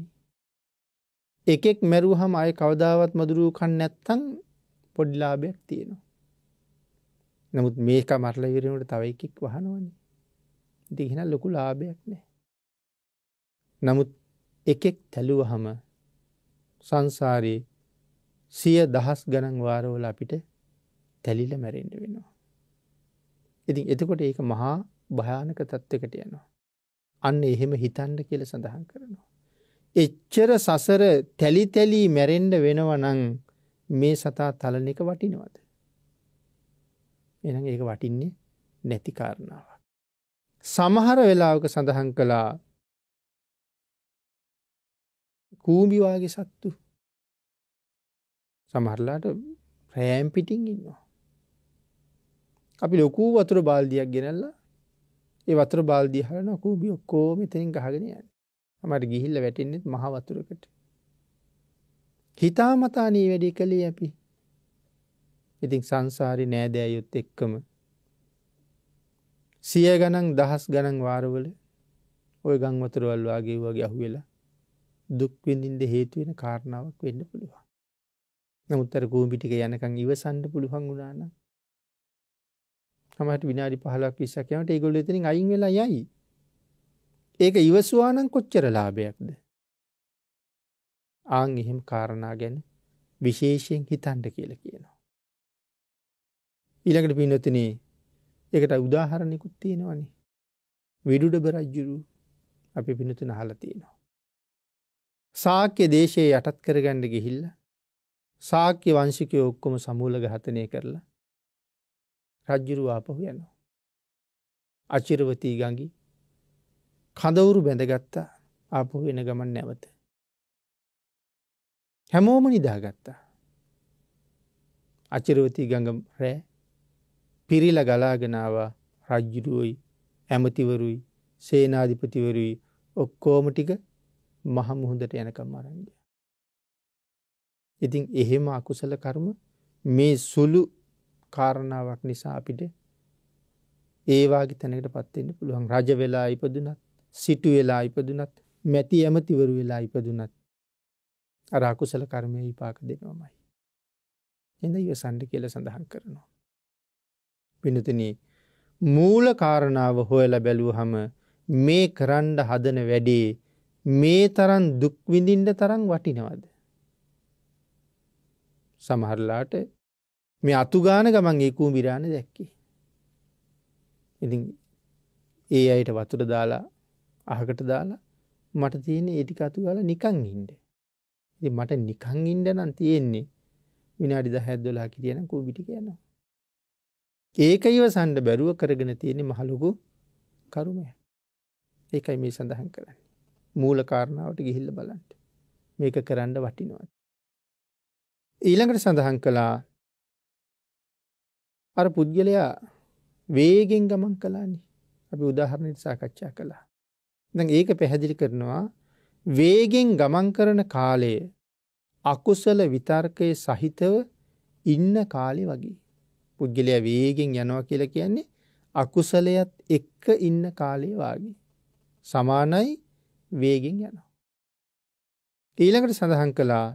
එකෙක් මැරු හම අය කවදාවත් මදුරුව කන්න නැත්තං පොඩ්ලාභයක් තියෙනවා. නමුත් මේක මරලා ඉරෙනට තවයිකෙක් වහනුවනේ. දිහෙන ලොකු ලාභයක් නෑ. නමුත් එකෙක් තැලුවහම සංසාරයේ සිය දහස් ගණන් වාරවල අපිට තැලිල මැරෙන්ඩ වෙනවා. ඉතින් එතකොට ඒක මහා භයානක තත්ත්වකට යනවා. අන්න එහෙම හිතන්ඩ කියල සඳහන් කරනවා. එච්චර සසර තැලිතැලී මැරෙන්ඩ වෙනවනං මේ සතා තලන එක වටිනවද. එන ඒක වටින්නේ නැති කාරණාවක්. සමහර වෙලාවක සඳහන් කලා කූඹිවාගේ සත්තු සමරලාට රෑම් පිටින් ඉන්නවා. අපි ලොකූ වතුර බාල්දියක් ගෙනල්ලා ඒ වතුර බාල්දිය හලන කූබි ඔක්කෝම තෙන් ගහගෙන යන්න මට ගිහිල්ල වැටෙන්නෙත් මහ වතුරකට. හිතා මතානී වැඩි කළේ අපි ඉතින් සංසාරි නෑදෑයුත් එක්කම සිය ගණන් දහස් ගණන් වාරවල ඔය ගංවතුරවල්වාගේ වගේ අහු වෙලා දුක්වෙඳින්ද හේතුවෙන කාරණාවක් වෙන්න පුළුවන්. නමුත්තර ගූමිටික යනකං ඉවසන්ඩ පුළුවන් ගුණාන හමට විනාඩි පහලක් විසකයමට ඒගොල එතන අයින් වෙලා යයි. ඒක ඉවස්වානං කොච්චර ලාභයක්ද. ආං එහෙම කාරණා ගැන විශේෂයෙන් හිතන්ඩ කියල කියනවා. ඊළඟට පිනොතිනේ එකට උදාහරණයකුත් තියෙනවනේ. විඩුඩ බරජ්ජුරු අපි පිනතුන හලතියෙනවා. සාක්‍ය දේශය යටත් කරගණ්ඩ ගිහිල්ල සාක්‍ය වංශිකය ඔක්කොම සමූල ගහතනය කරලා රජ්ජුරුවාපහු යනවා. අචිරවතී ගඟි කඳවුරු බැඳගත්තා ආපහු වෙන ගමන් නැවත. හැමෝම නිදාගත්තා. අචිරවතී ගඟ රෑ පිරිල ගලාගෙනාව රජ්ජුරුවයි ඇමතිවරුයි සේනාධිපතිවරුයි ඔක්කෝම ටික මහමුහුදට යනකම් අරංගිය. ඉතින් එහෙම අකුසල කර්ම මේ සුළු කාරණාවක් නිසා අපිට ඒවාගේ තැනකට පත්වෙන්න පුළුවන් රජ වෙලා ඉපදුනත් සිටු වෙලා ඉපදුනත් මැති ඇමතිවරු වෙලා ඉපදුනත් අරාකුසල කර්මය විපාක දෙනවමයි. එඳ ඉවසන්ඩ කියල සඳහන් කරනවා. පිනතන මූල කාරණාව හොයල බැලූ හම මේ කරන්ඩ හදන වැඩේ මේ තරන් දුක් විඳින්ට තරම් වටිනවද. සමහරලාට මේ අතුගාන ගමන් ඒකූ විරාණ දැක්කේ. ඉති ඒ අයට වතුර දාලා අහකට දාලා මට තියෙන ඒටික අතු ගල නිකං ඉන්ඩ. ඉති මට නිකං ඉන්ඩ නම් තියෙන්නේ විනාඩි දහැද්දොලා කියතියන කූබිටි කියනවා. ඒක ඉව සන්ඩ බැරුව කරගෙන තියෙන මහලොකු කරුමය ඒකයි මේ සඳහන් කරන්න. මූලකාරණාවට ගිහිල්ල බලන්ට මේක කරන්න වටිනවාද. ඊළඟට සඳහන් කළා අර පුද්ගලයා වේගෙන් ගමන් කලානි අපි උදාහරණයට සාකච්ඡා කළා. දැ ඒක පැහැදිලි කරනවා වේගෙන් ගමන් කරන කාලය අකුසල විතර්කය සහිතව ඉන්න කාලෙ වගේ. පුද්ගලයා වේගෙන් යනවා කියලා කියන්නේ අකුසලයත් එක්ක ඉන්න කාලේ වගේ. සමානයි වේගෙන් යනවා. ඊළඟට සඳහන් කළා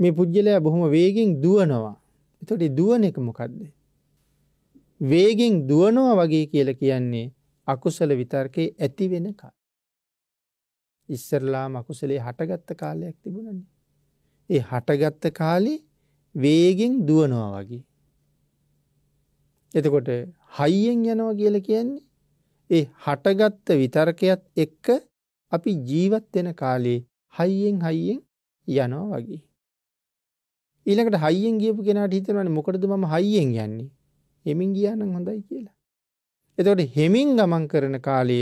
මේ පුද්ගලයා බොහොම වේගෙන් දුවනවා. එතොට දුවන එක මොකක්ද. වේගෙන් දුවනවා වගේ කියල කියන්නේ අකුසල විතර්කයේ ඇති වෙන කල්. ඉස්සරලා මකුසලේ හටගත්ත කාලයක් තිබුණන්නේ. ඒ හටගත්ත කාලේ වේගෙන් දුවනවා වගේ. එතකොට හයියෙන් යනවා කියල කියන්නේ ඒ හටගත්ත විතර්කයත් එක්ක අපි ජීවත් වෙන කාලේ හයියෙන් හයියෙන් යනවා වගේ. ඊළඟට හයියෙන් ගියපු කෙනාට හිතනවනේ මොකටද මම හයියෙන් යන්නේ? හෙමින් ගියා නම් හොඳයි කියලා. එතකොට හෙමින් ගමන් කරන කාලය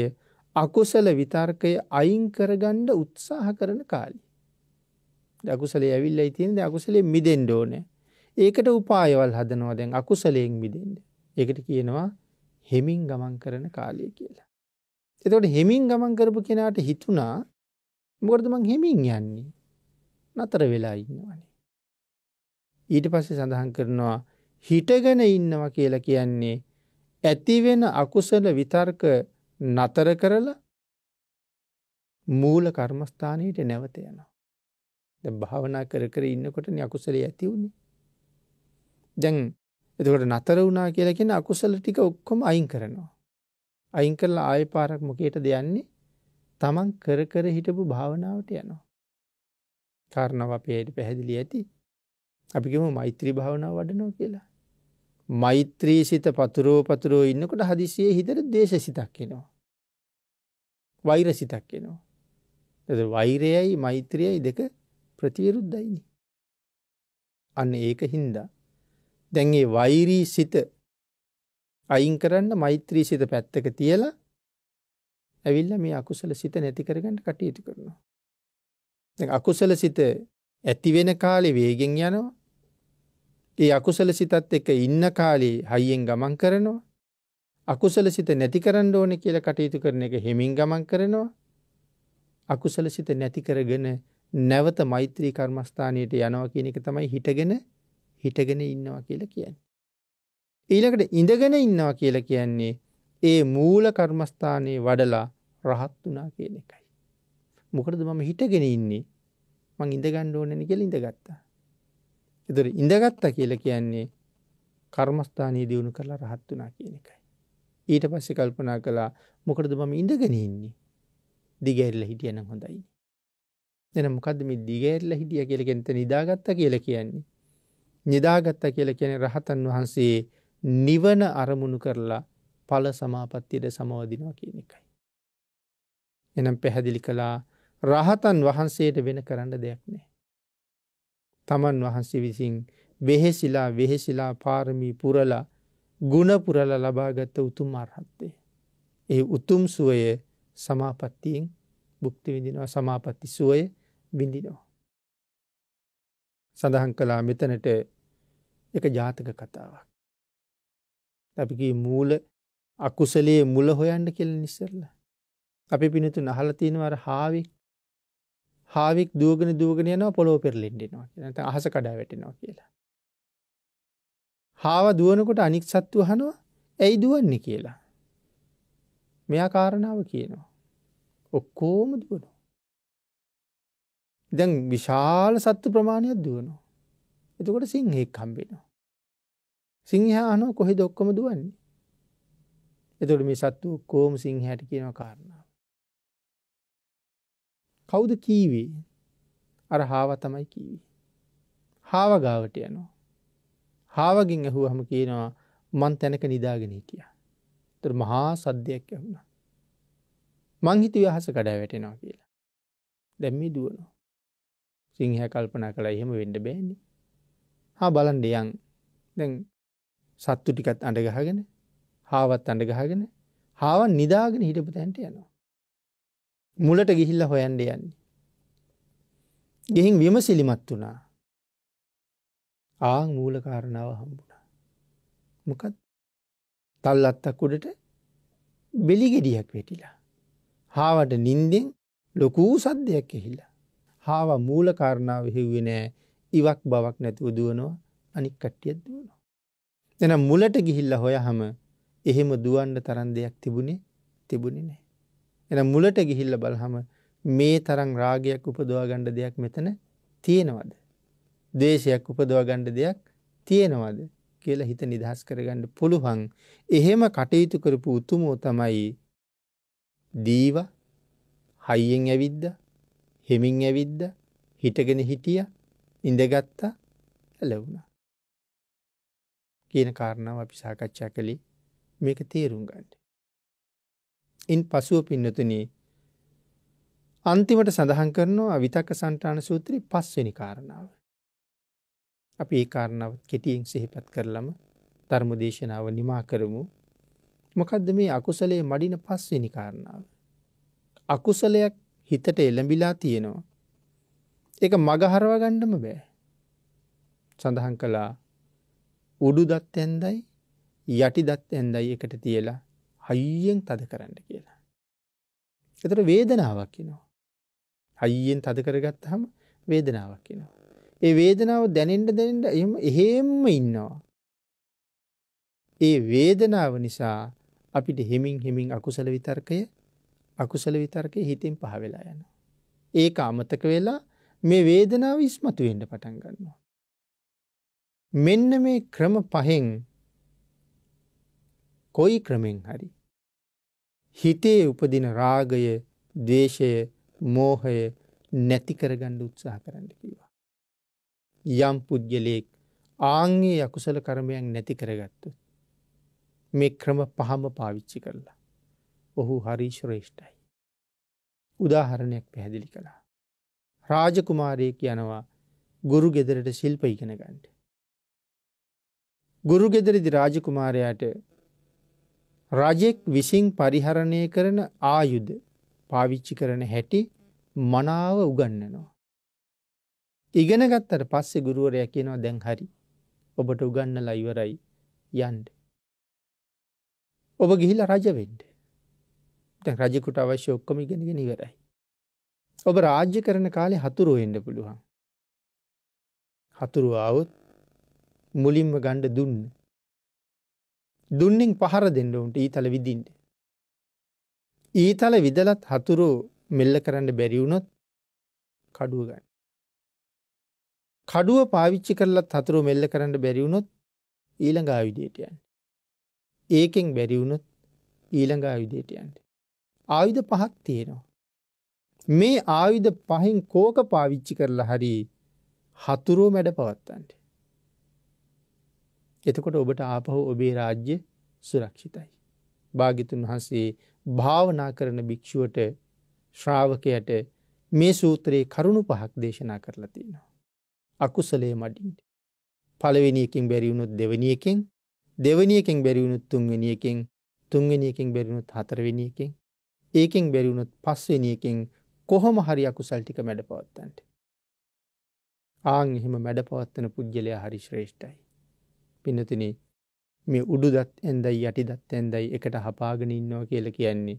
අකුසල විතර්කය අයින් කරගන්න උත්සාහ කරන කාලය. අකුසලේ ඇවිල්ලා තියෙන්නේ අකුසලේ මිදෙන්න ඕනේ. ඒකට උපායවල් හදනවා දැන් අකුසලයෙන් මිදෙන්න. ඒකට කියනවා හෙමින් ගමන් කරන කාලය කියලා. එතකොට හෙමින් ගමන් කරපු කෙනාට හිතුණා මොකටද මං හෙමින් යන්නේ? නතර වෙලා ඉන්නවනේ. ඊට පස්සේ සඳහන් කරනවා හිටගෙන ඉන්නවා කියලා කියන්නේ ඇති වෙන අකුසල විතර්ක නතර කරලා මූල කර්මස්ථානයට නැවත යනවා. දැන් භාවනා කර කර ඉන්නකොටනේ අකුසලයේ ඇති උනේ. දැන් එතකොට නතර වුණා කියලා කියන අකුසල ටික ඔක්කොම අයින් කරනවා. අයින් කරලා ආය පාරක් මොකේට දෙයන්නේ තමන් කර කර හිටපු භාවනාවට යනවා. කාරණාව අපේයට පැහැදිලි ඇති අපිකම මෛත්‍රී භාවනාව වඩනෝ කියලා. මෛත්‍රී සිත පතුරෝ පතුරෝ ඉන්නකොට හදිසියේ හිතර දේශ සිතක් එෙනවා. වෛර සිතක් එනවා. ඇ වෛරයයි මෛත්‍රියයි දෙක ප්‍රතිවිරුද්ධයිනි. අන්න ඒක හින්දා. දැන්ගේ වෛරී සිත අයින් කරන්න මෛත්‍රී සිත පැත්තක තියලා ඇවිල්ල මේ අකුසල සිත නැතිකරගන්නට කටයුතු කරනවා. අකුසල සිත ඇතිවෙන කාලෙ වේගෙන් යනවා ඒ අකුසල සිතත් එක ඉන්න කාලේ හයියෙන් ගමන් කරනවා අකුසල සිත නැති කරන්න ඕන කියලා කටයුතු කරන එක හෙමින් ගමන් කරනවා අකුසල සිත නැති කරගෙන නැවත මෛත්‍රී කර්මස්ථානයට යනවා කියන එක තමයි හිටගෙන හිටගෙන ඉන්නවා කියලා කියන්නේ ඊළඟට ඉඳගෙන ඉන්නවා කියලා කියන්නේ ඒ මූල කර්මස්ථානයේ වඩලා රහත් වනා කියන එකයි. මොකටද මම හිටගෙන ඉන්නේ මං ඉඳගණ්ඩ ඕනන කියල ඉඳගත්තා. එතුර ඉඳගත්තා කියල කියන්නේ කර්මස්ථානයේ දියුණු කරලා රහත් වනා කියන එකයි. ඊට පස්සෙ කල්පනා කළා මොකටද මම ඉඳගෙන ඉන්නේ දිගැල්ල හිටියන හොඳයි. එන මොකදම දිගැල්ල හිටිය කියලගෙනත නිදාගත්තා කියල කියන්නේ. නිදාගත්තා කියල කියන රහතන් වහන්සේ නිවන අරමුණු කරලා පල සමාපත්තියට සමවදිනවා කියන එකයි. එනම් පැහැදිලි කළා රහතන් වහන්සේට වෙන කරන්න දෙයක් නෑ. තමන් වහන්සේ විසින් වෙහෙසිලා වෙහෙසිලා පාරමී පුරලා ගුණපුරල ලබාගත්ත උතුම් අර්හත්තේ. ඒ උතුම් සුවය සමාපත්තියෙන් බුක්ති විඳිනවා සමාපත්ති සුවය බිඳිනවා. සඳහන් කලා මෙතනට එක ජාතක කතාවක්. අපිගේ මූල අකුසලයේ මුල හොයන්ඩ කෙල් නිස්සරලා. අපි පිනතු නහලතිනවර හාවික් හාවික් දූගෙන දූගෙන යනවා පොලෝ පෙරලෙන්ඩෙනවා නත අහස කඩා වැටෙනවා කියලා. හාව දුවනකොට අනික් සත්තු හනවා ඇයි දුවන්නේ කියලා. මෙයා කාරණාව කියනවා. ඔක්කෝම දුවනු. දැන් විශාල සත්තු ප්‍රමාණයක් දුවනු. එතකොට සිංහෙක් කම්බෙනවා. සිංහයා අනෝ කොහෙ දොක්කම දුවන්නේ. එතුට මේ සත්තු කෝම සිංහයට කියනව කාරණාව. කවුද කීවේ අර හාව තමයි කීවී. හාවගාවට යනවා. හාවගින් ඇහුව හම කියනවා මන් තැනක නිදාගෙන හිටිය. තර මහා සද්ධයක් ඇහුණ. මංහිත වහස කඩා වැටෙනවා කියලා. දැම්මි දුවනවා. සිංහ කල්පනා කළ එහෙම වෙන්ඩ බෑන්නේ. හා බලන් දෙයන් දැන් සත්තු ටිකත් අඩගහගෙන හාවත් අඩගහගෙන හාවන් නිදාගෙන හිටපු තැන්ට යනවා. මුලට ගිහිල්ල හොයන්ඩ යන්නේ. ගෙහින් විම සිලිමත් වුණා ආං මූලකාරණාව හම්බුණා. මොකත් තල් අත්තක්කුඩට බෙලිගෙඩියක් වෙටිලා. හාවට නින්දෙන් ලොකූ සද්ධයක් එහිලා. හාව මූලකාරණාව හිව්වෙනෑ ඉවක් බවක් නැතිව දුවනවා අනික් කට්ටියත් දුවනවා. එන මුලට ගිහිල්ල හොයහම එහෙම දුවන්න තරන් දෙයක් තිබුණේ තිබුණි නෑ. එන මුලට ගිහිල්ල බලහම මේ තරං රාගයක් උපදවාගණ්ඩ දෙයක් මෙතන තියෙනවද. දේශයක් උපදවාගණ්ඩ දෙයක් තියෙනවද කියලා හිත නිදහස් කරගණ්ඩ පුළුවන් එහෙම කටයුතු කරපු උතුමෝ තමයි දීව හයියෙන් ඇවිද්ද හෙමින් ඇවිද්ද හිටගෙන හිටිය ඉඳගත්තා ඇලවුණා. කියන කාරණාව අපි සාකච්ඡා කළේ මේක තේරුම් ගන්ඩ. ඉන් පසුව පින්නතුනේ අන්තිමට සඳහන් කරනවා අවිතක සන්ටාන සූත්‍රී පස්වෙනි කාරණාව. අපි ඒ කාරණාවත් කෙටියෙන් සිහිපත් කරලම ධර්මදේශනාව නිමා කරමු මොකදද මේ අකුසලයේ මඩින පස්වෙනි කාරණාව. අකුසලයක් හිතට එළඹිලා තියෙනවා. එක මගහරවගණ්ඩම බෑ. සඳහන් කලා උඩු දත් ඇන්දයි යටි දත් ඇන්දයි එකට තියලා හයියෙන් තද කරන්න කියලා. එතට වේදනාවක් කිනවා. හයියෙන් තද කරගත් හම වේදනාවක් කිනවා. ඒ වේදනාව දැනෙන්ට දැනෙන්ට එම එහෙම්ම ඉන්නවා. ඒ වේදනාව නිසා අපිට හෙමින් හෙමින් අකුසල විතර්කය අකුසල විතර්කය හිතින් පහවෙලා යන. ඒක අමතක වෙලා මේ වේදනාව ඉස්මතුවෙන්ට පටන් ගන්නවා. මෙන්න මේ ක්‍රම පහෙන් කොයි ක්‍රමෙන් හරි. හිතේ උපදින රාගය දේශය මෝහය නැතිකරගණ්ඩ උත්සාහ කරන්න කිවා. යම් පුද්ගලයෙක් ආංගේ යකුසල කරමයක් නැති කරගත්තු. මේ ක්‍රම පහම පාවිච්චි කරලා. ඔහු හරි ශ්‍රේෂ්ඨයි. උදාහරණයක් පැහැදිලි කළා. රාජකුමාරයෙක් යනවා ගුරු ගෙදරට ශිල්ප ඉගෙන ගන්ට. ගුරුගෙදරදි රාජකුමාරයට රජෙක් විසින් පරිහරණය කරන ආයුද පාවිච්චි කරන හැටි මනාව උගන්නනවා. ඉගෙනගත්තට පස්සෙ ගුරුවරයක් කියනවා දැන් හරි ඔබට උගන්න ලයිවරයි යන්ඩ. ඔබ ගිහිල රජවෙඩ දැ රජකුට අවශ්‍ය ඔක්කොම ඉගෙනගෙන ඉවරයි. ඔබ රාජ්‍ය කරන කාලේ හතුරුවෙන්ඩ පුළුවන්. හතුරුවාවුත් මුලින්ම ගණ්ඩ දුන්න. දුන්නෙන් පහර දෙන්නවුන්ට ඊතල විදින්ට. ඊතල විදලත් හතුරෝ මෙල්ල කරන්න බැරිවුණොත් කඩුව ගන්න. කඩුව පාවිච්චි කරලත් හතුරු මෙල්ල කරන්න බැරිවුණොත් ඊළඟ ආවිදයට යන්න. ඒකෙන් බැරිවුණොත් ඊළඟ ආවිදයට යන්ට. ආයුධ පහක් තියෙනවා. මේ ආයුධ පහෙන් කෝක පාවිච්චි කරලා හරි හතුරෝ මැඩ පවත්තන්ට. එතකොට ඔබට ආපහු ඔබේ රාජ්‍ය සුරක්ෂිතයි. භාගිතුන් වහන්සේ භාවනා කරන භික්‍ෂුවට ශ්‍රාවකයට මේ සූත්‍රයේ කරුණු පහක් දේශනා කරලා තියෙනවා. අකුසලේ මඩින්ට. පළවෙනියකින් බැරිවුණුත් දෙවනියකින් දෙවනියකින් බැරිවුණුත් තුන්වෙනියකින් තුන්වෙනියකින් බැරිවුණුත් හතරවෙනියකින් ඒකින් බැරිවුණුත් පස්වෙනියකින් කොහොම හරි අකුසල්ටික මැඩ පවත්තන්ට. ආං එහෙම මැඩ පවත්වන පුද්ගලයා හරි ශ්‍රේෂ්ඨයි. පිනතිනේ මේ උඩු දත් ඇන්දයි යටි දත් ඇන්දයි එකට හපාගෙන ඉන්නවා කියල කියන්නේ.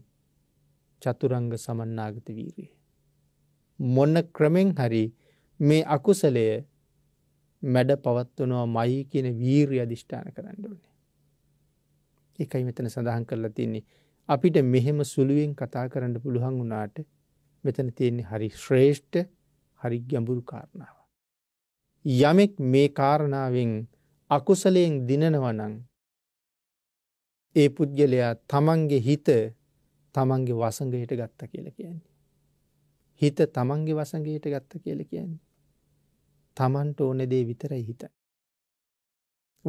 චතුරංග සමන්නාගත වීරයේ. මොන්න ක්‍රමෙන් හරි මේ අකුසලය මැඩ පවත්වනවා මයි කියන වීරය අධිෂ්ඨාන කරන්න ඕනේ. එකයි මෙතන සඳහන් කරලා තින්නේ. අපිට මෙහෙම සුළුවෙන් කතා කරන්න පුළුවන් වුනාට මෙතන තියෙන්නේ හරි ශ්‍රේෂ්ඨ හරි ගැඹුරු කාරණාව. යමෙක් මේ කාරණාවෙන් අකුසලයෙන් දිනනවනං ඒ පුද්ගලයා තමන්ගේ හිත තමන්ගේ වසඟයට ගත්ත කියල කියන්නේ. හිත තමන්ගේ වසඟයට ගත්ත කියල කියන්නේ. තමන්ට ඕන දේ විතරයි හිතයි.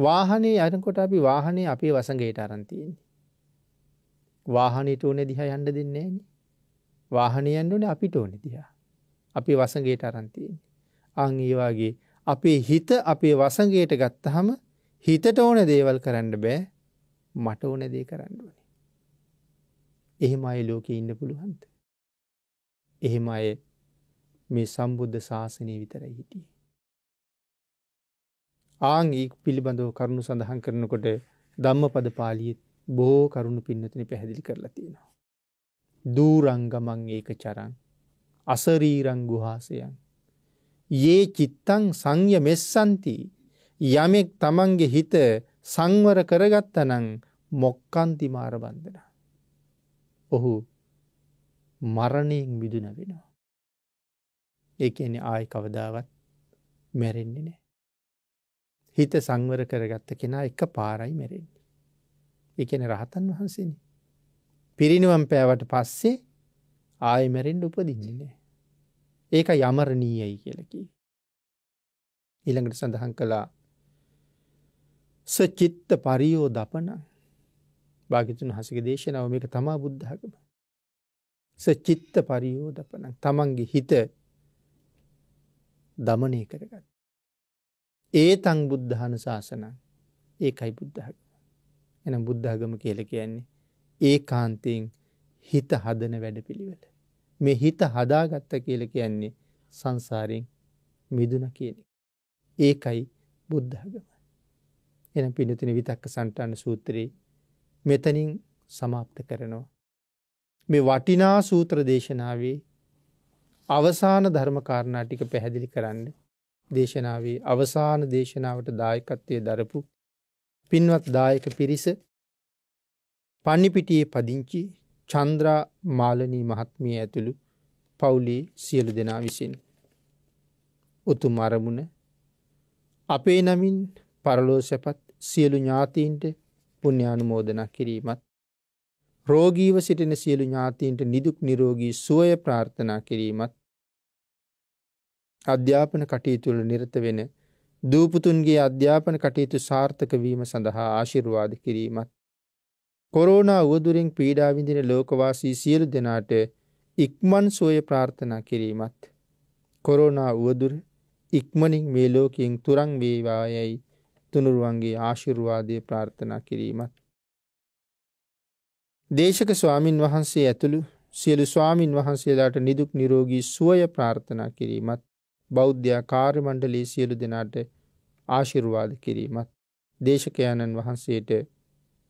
වාහනේ අරකොට අපි වාහනේ අපේ වසඟයට අරන්තියන්නේ. වාහනයට ඕන දිහ යන්න දෙන්නේ න වාහනයන්න ඕන අපිට ඕන දිහා. අපි වසඟයට අරන්තියන්නේ. අං ඒවාගේ අපේ හිත අපේ වසගේට ගත්තහම හිතට ඕන දේවල් කරන්න බෑ මට ඕන දේ කරන්න ඕනේ. එහෙම අය ලෝකෙ ඉන්න පුළුවන්ත. එහෙම අය මේ සම්බුද්ධ ශාසනය විතරයි හිටිය. ආංගී පිළිබඳව කරුණු සඳහන් කරනකොට ධම්ම පද පාලියත් බෝ කරුණු පින්නතින පැහැදිලි කරලා තියෙනවා. දූරංගමං ඒක චරන් අසරීරං ගුහාසයන් ඒ චිත්තං සංය මෙස්සන්ති යමෙක් තමන්ගේ හිත සංවර කරගත්තනං මොක්කන්ති මාරබන්ධන. ඔහු මරණයෙන් මිදුන වෙනවා. ඒන ආය කවදාවත් මැරෙන්නේ නෑ. හිත සංවර කරගත්ත කෙනා එක පාරයි මැරෙන්නේ. එකන රහතන් වහන්සේනි. පිරිනිුවම් පෑවට පස්සේ ආය මැරෙන්ඩ උපදින්නේ නෑ. ඒක යමරණීයයි කියලකි. ඉළඟට සඳහන් කළා සචිත්ත පරියෝ දපන භාගිතුන් හසක දේශනාව මේක තමා බුද්ධාගම. සචිත්ත පරියෝ දපන තමන්ගේ හිත දමනය කරගත්. ඒ තං බුද්ධාන ශාසන ඒකයි බුද්ධාගම. එන බුද්ධාගම කියල කියන්නේ ඒ කාන්තයෙන් හිත හදන වැඩ පිළිවෙල. මේ හිත හදාගත්ත කියල කියන්නේ සංසාරයෙන් මිදුන කියන. ඒකයි බුද්ධගම. එන පිනතින විතක්ක සන්ටාන සූත්‍රයේ මෙතනින් සමාප්ත කරනවා. මේ වටිනා සූත්‍ර දේශනාවේ අවසාන ධර්මකාරණාටික පැහැදිලි කරන්න දේශනාවේ අවසාන දේශනාවට දායකත්වය දරපු පින්වත් දායක පිරිස පනිිපිටියේ පදිංචි චන්ද්‍රා මාලනී මහත්මිය ඇතුළු පවුලේ සියලු දෙනා විසින්. උතුම් අරමුණ අපේ නමින් පරලෝ සැපත් සියලු ඥාතීන්ට පුුණ්‍යානුමෝදනක් කිරීමත්. රෝගීව සිටින සියලු ඥාතීන්ට නිදුක් නිරෝගී සුවය ප්‍රාර්ථනා කිරීමත් අධ්‍යාපන කටයුතුළ නිරත වෙන දූපුතුන්ගේ අධ්‍යාපන කටයුතු සාර්ථක වීම සඳහා ආශිර්වාද කිරීමත් කොරෝනා වුවදුරින් පීඩා විඳින ලෝකවාසී සියලු දෙනාට ඉක්මන් සුවය ප්‍රාර්ථනා කිරීමත්. කොරෝනා වුවදුර ඉක්මනින් මේ ලෝකින් තුරං වේවායයි තුනුරුවන්ගේ ආශිරුවාදය ප්‍රාර්ථනා කිරීමත්. දේශක ස්වාමින් වහන්සේ ඇතුළු සියලු ස්වාමින් වහන්සේලාට නිදුක් නිරෝගී සුවය ප්‍රාර්ථනා කිරීමත් බෞද්ධයා කාර්මණ්ඩලී සියලු දෙනාට ආශිරුවාද කිරීමත් දේශකයාණන් වහන්සේට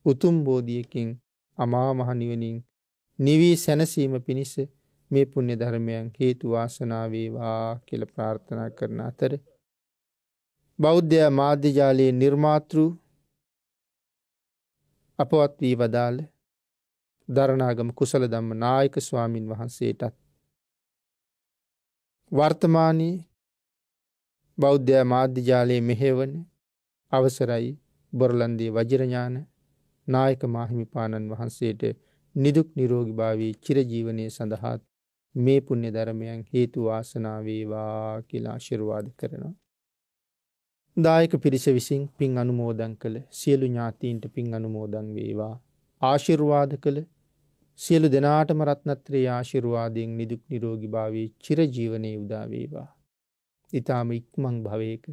උතුම් බෝධියකින් අමා මහනිවනින් නිවී සැනසීම පිණිස මේ පුුණ්‍ය ධර්මයන් හේතු වාසනාවේවා කියල ප්‍රාර්ථනා කරන අතර. බෞද්ධය මාධ්‍යජාලයේ නිර්මාතෘ අපවත් වී වදාළ දරණාගම කුසල දම්ම නායක ස්වාමීන් වහන්සේටත්. වර්තමානයේ බෞද්ධ මාධ්‍යජාලයේ මෙහෙවන අවසරයි බොරලන්දී වජිරඥාන නායක මාහිමිපාණන් වහන්සේට නිදුක් නිරෝගි භාවී චිරජීවනය සඳහාත් මේ පුුණ්‍ය ධර්මයන් හේතු වාසනාවේවා කියලා ශිරවාද කරනවා. දායක පිරිස විසින් පින් අනුමෝදන් කළ සියලු ඥාතීන්ට පින් අනුමෝදන් වේවා. ආශිර්වාද කළ සියලු දෙනාටම රත්නත්‍රයේ ආශිර්වාදයෙන් නිදුක් නිරෝගි භාවී චිරජීවනය උදාවේවා. ඉතාම ඉක්මං භවයක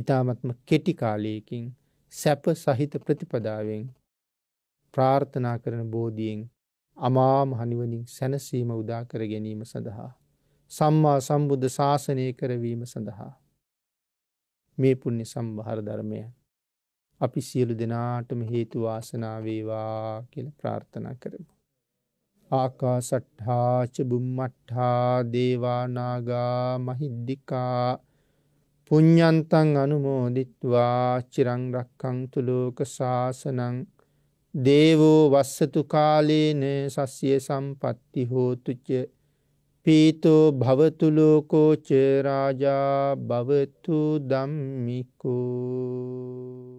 ඉතාමත්ම කෙටි කාලයකින් සැප සහිත ප්‍රතිපදාවෙන් ප්‍රාර්ථනා කරන බෝධියෙන් අමාම හනිවනින් සැනසීම උදා කර ගැනීම සඳහා. සම්මා සම්බුද්ධ ශාසනය කරවීම සඳහා. මේ පුුණ්‍ය සම්භහර ධර්මය. අපි සියලු දෙනාටම හේතු වාසනාවේවා කියල ප්‍රාර්ථනා කරමු. ආකා සට්හාච බුම්මට්හා දේවානාගා මහිද්දිකා පුඤ්ඥන්තන් අනුමෝදිත්වා චිරංරක්කං තුළෝක ශාසනං දේවෝ වස්සතු කාලේන සස්්‍යය සම්පත්ති හෝතුච පීතෝ භවතුලෝකෝචරාජා භවතු දම්මිකෝ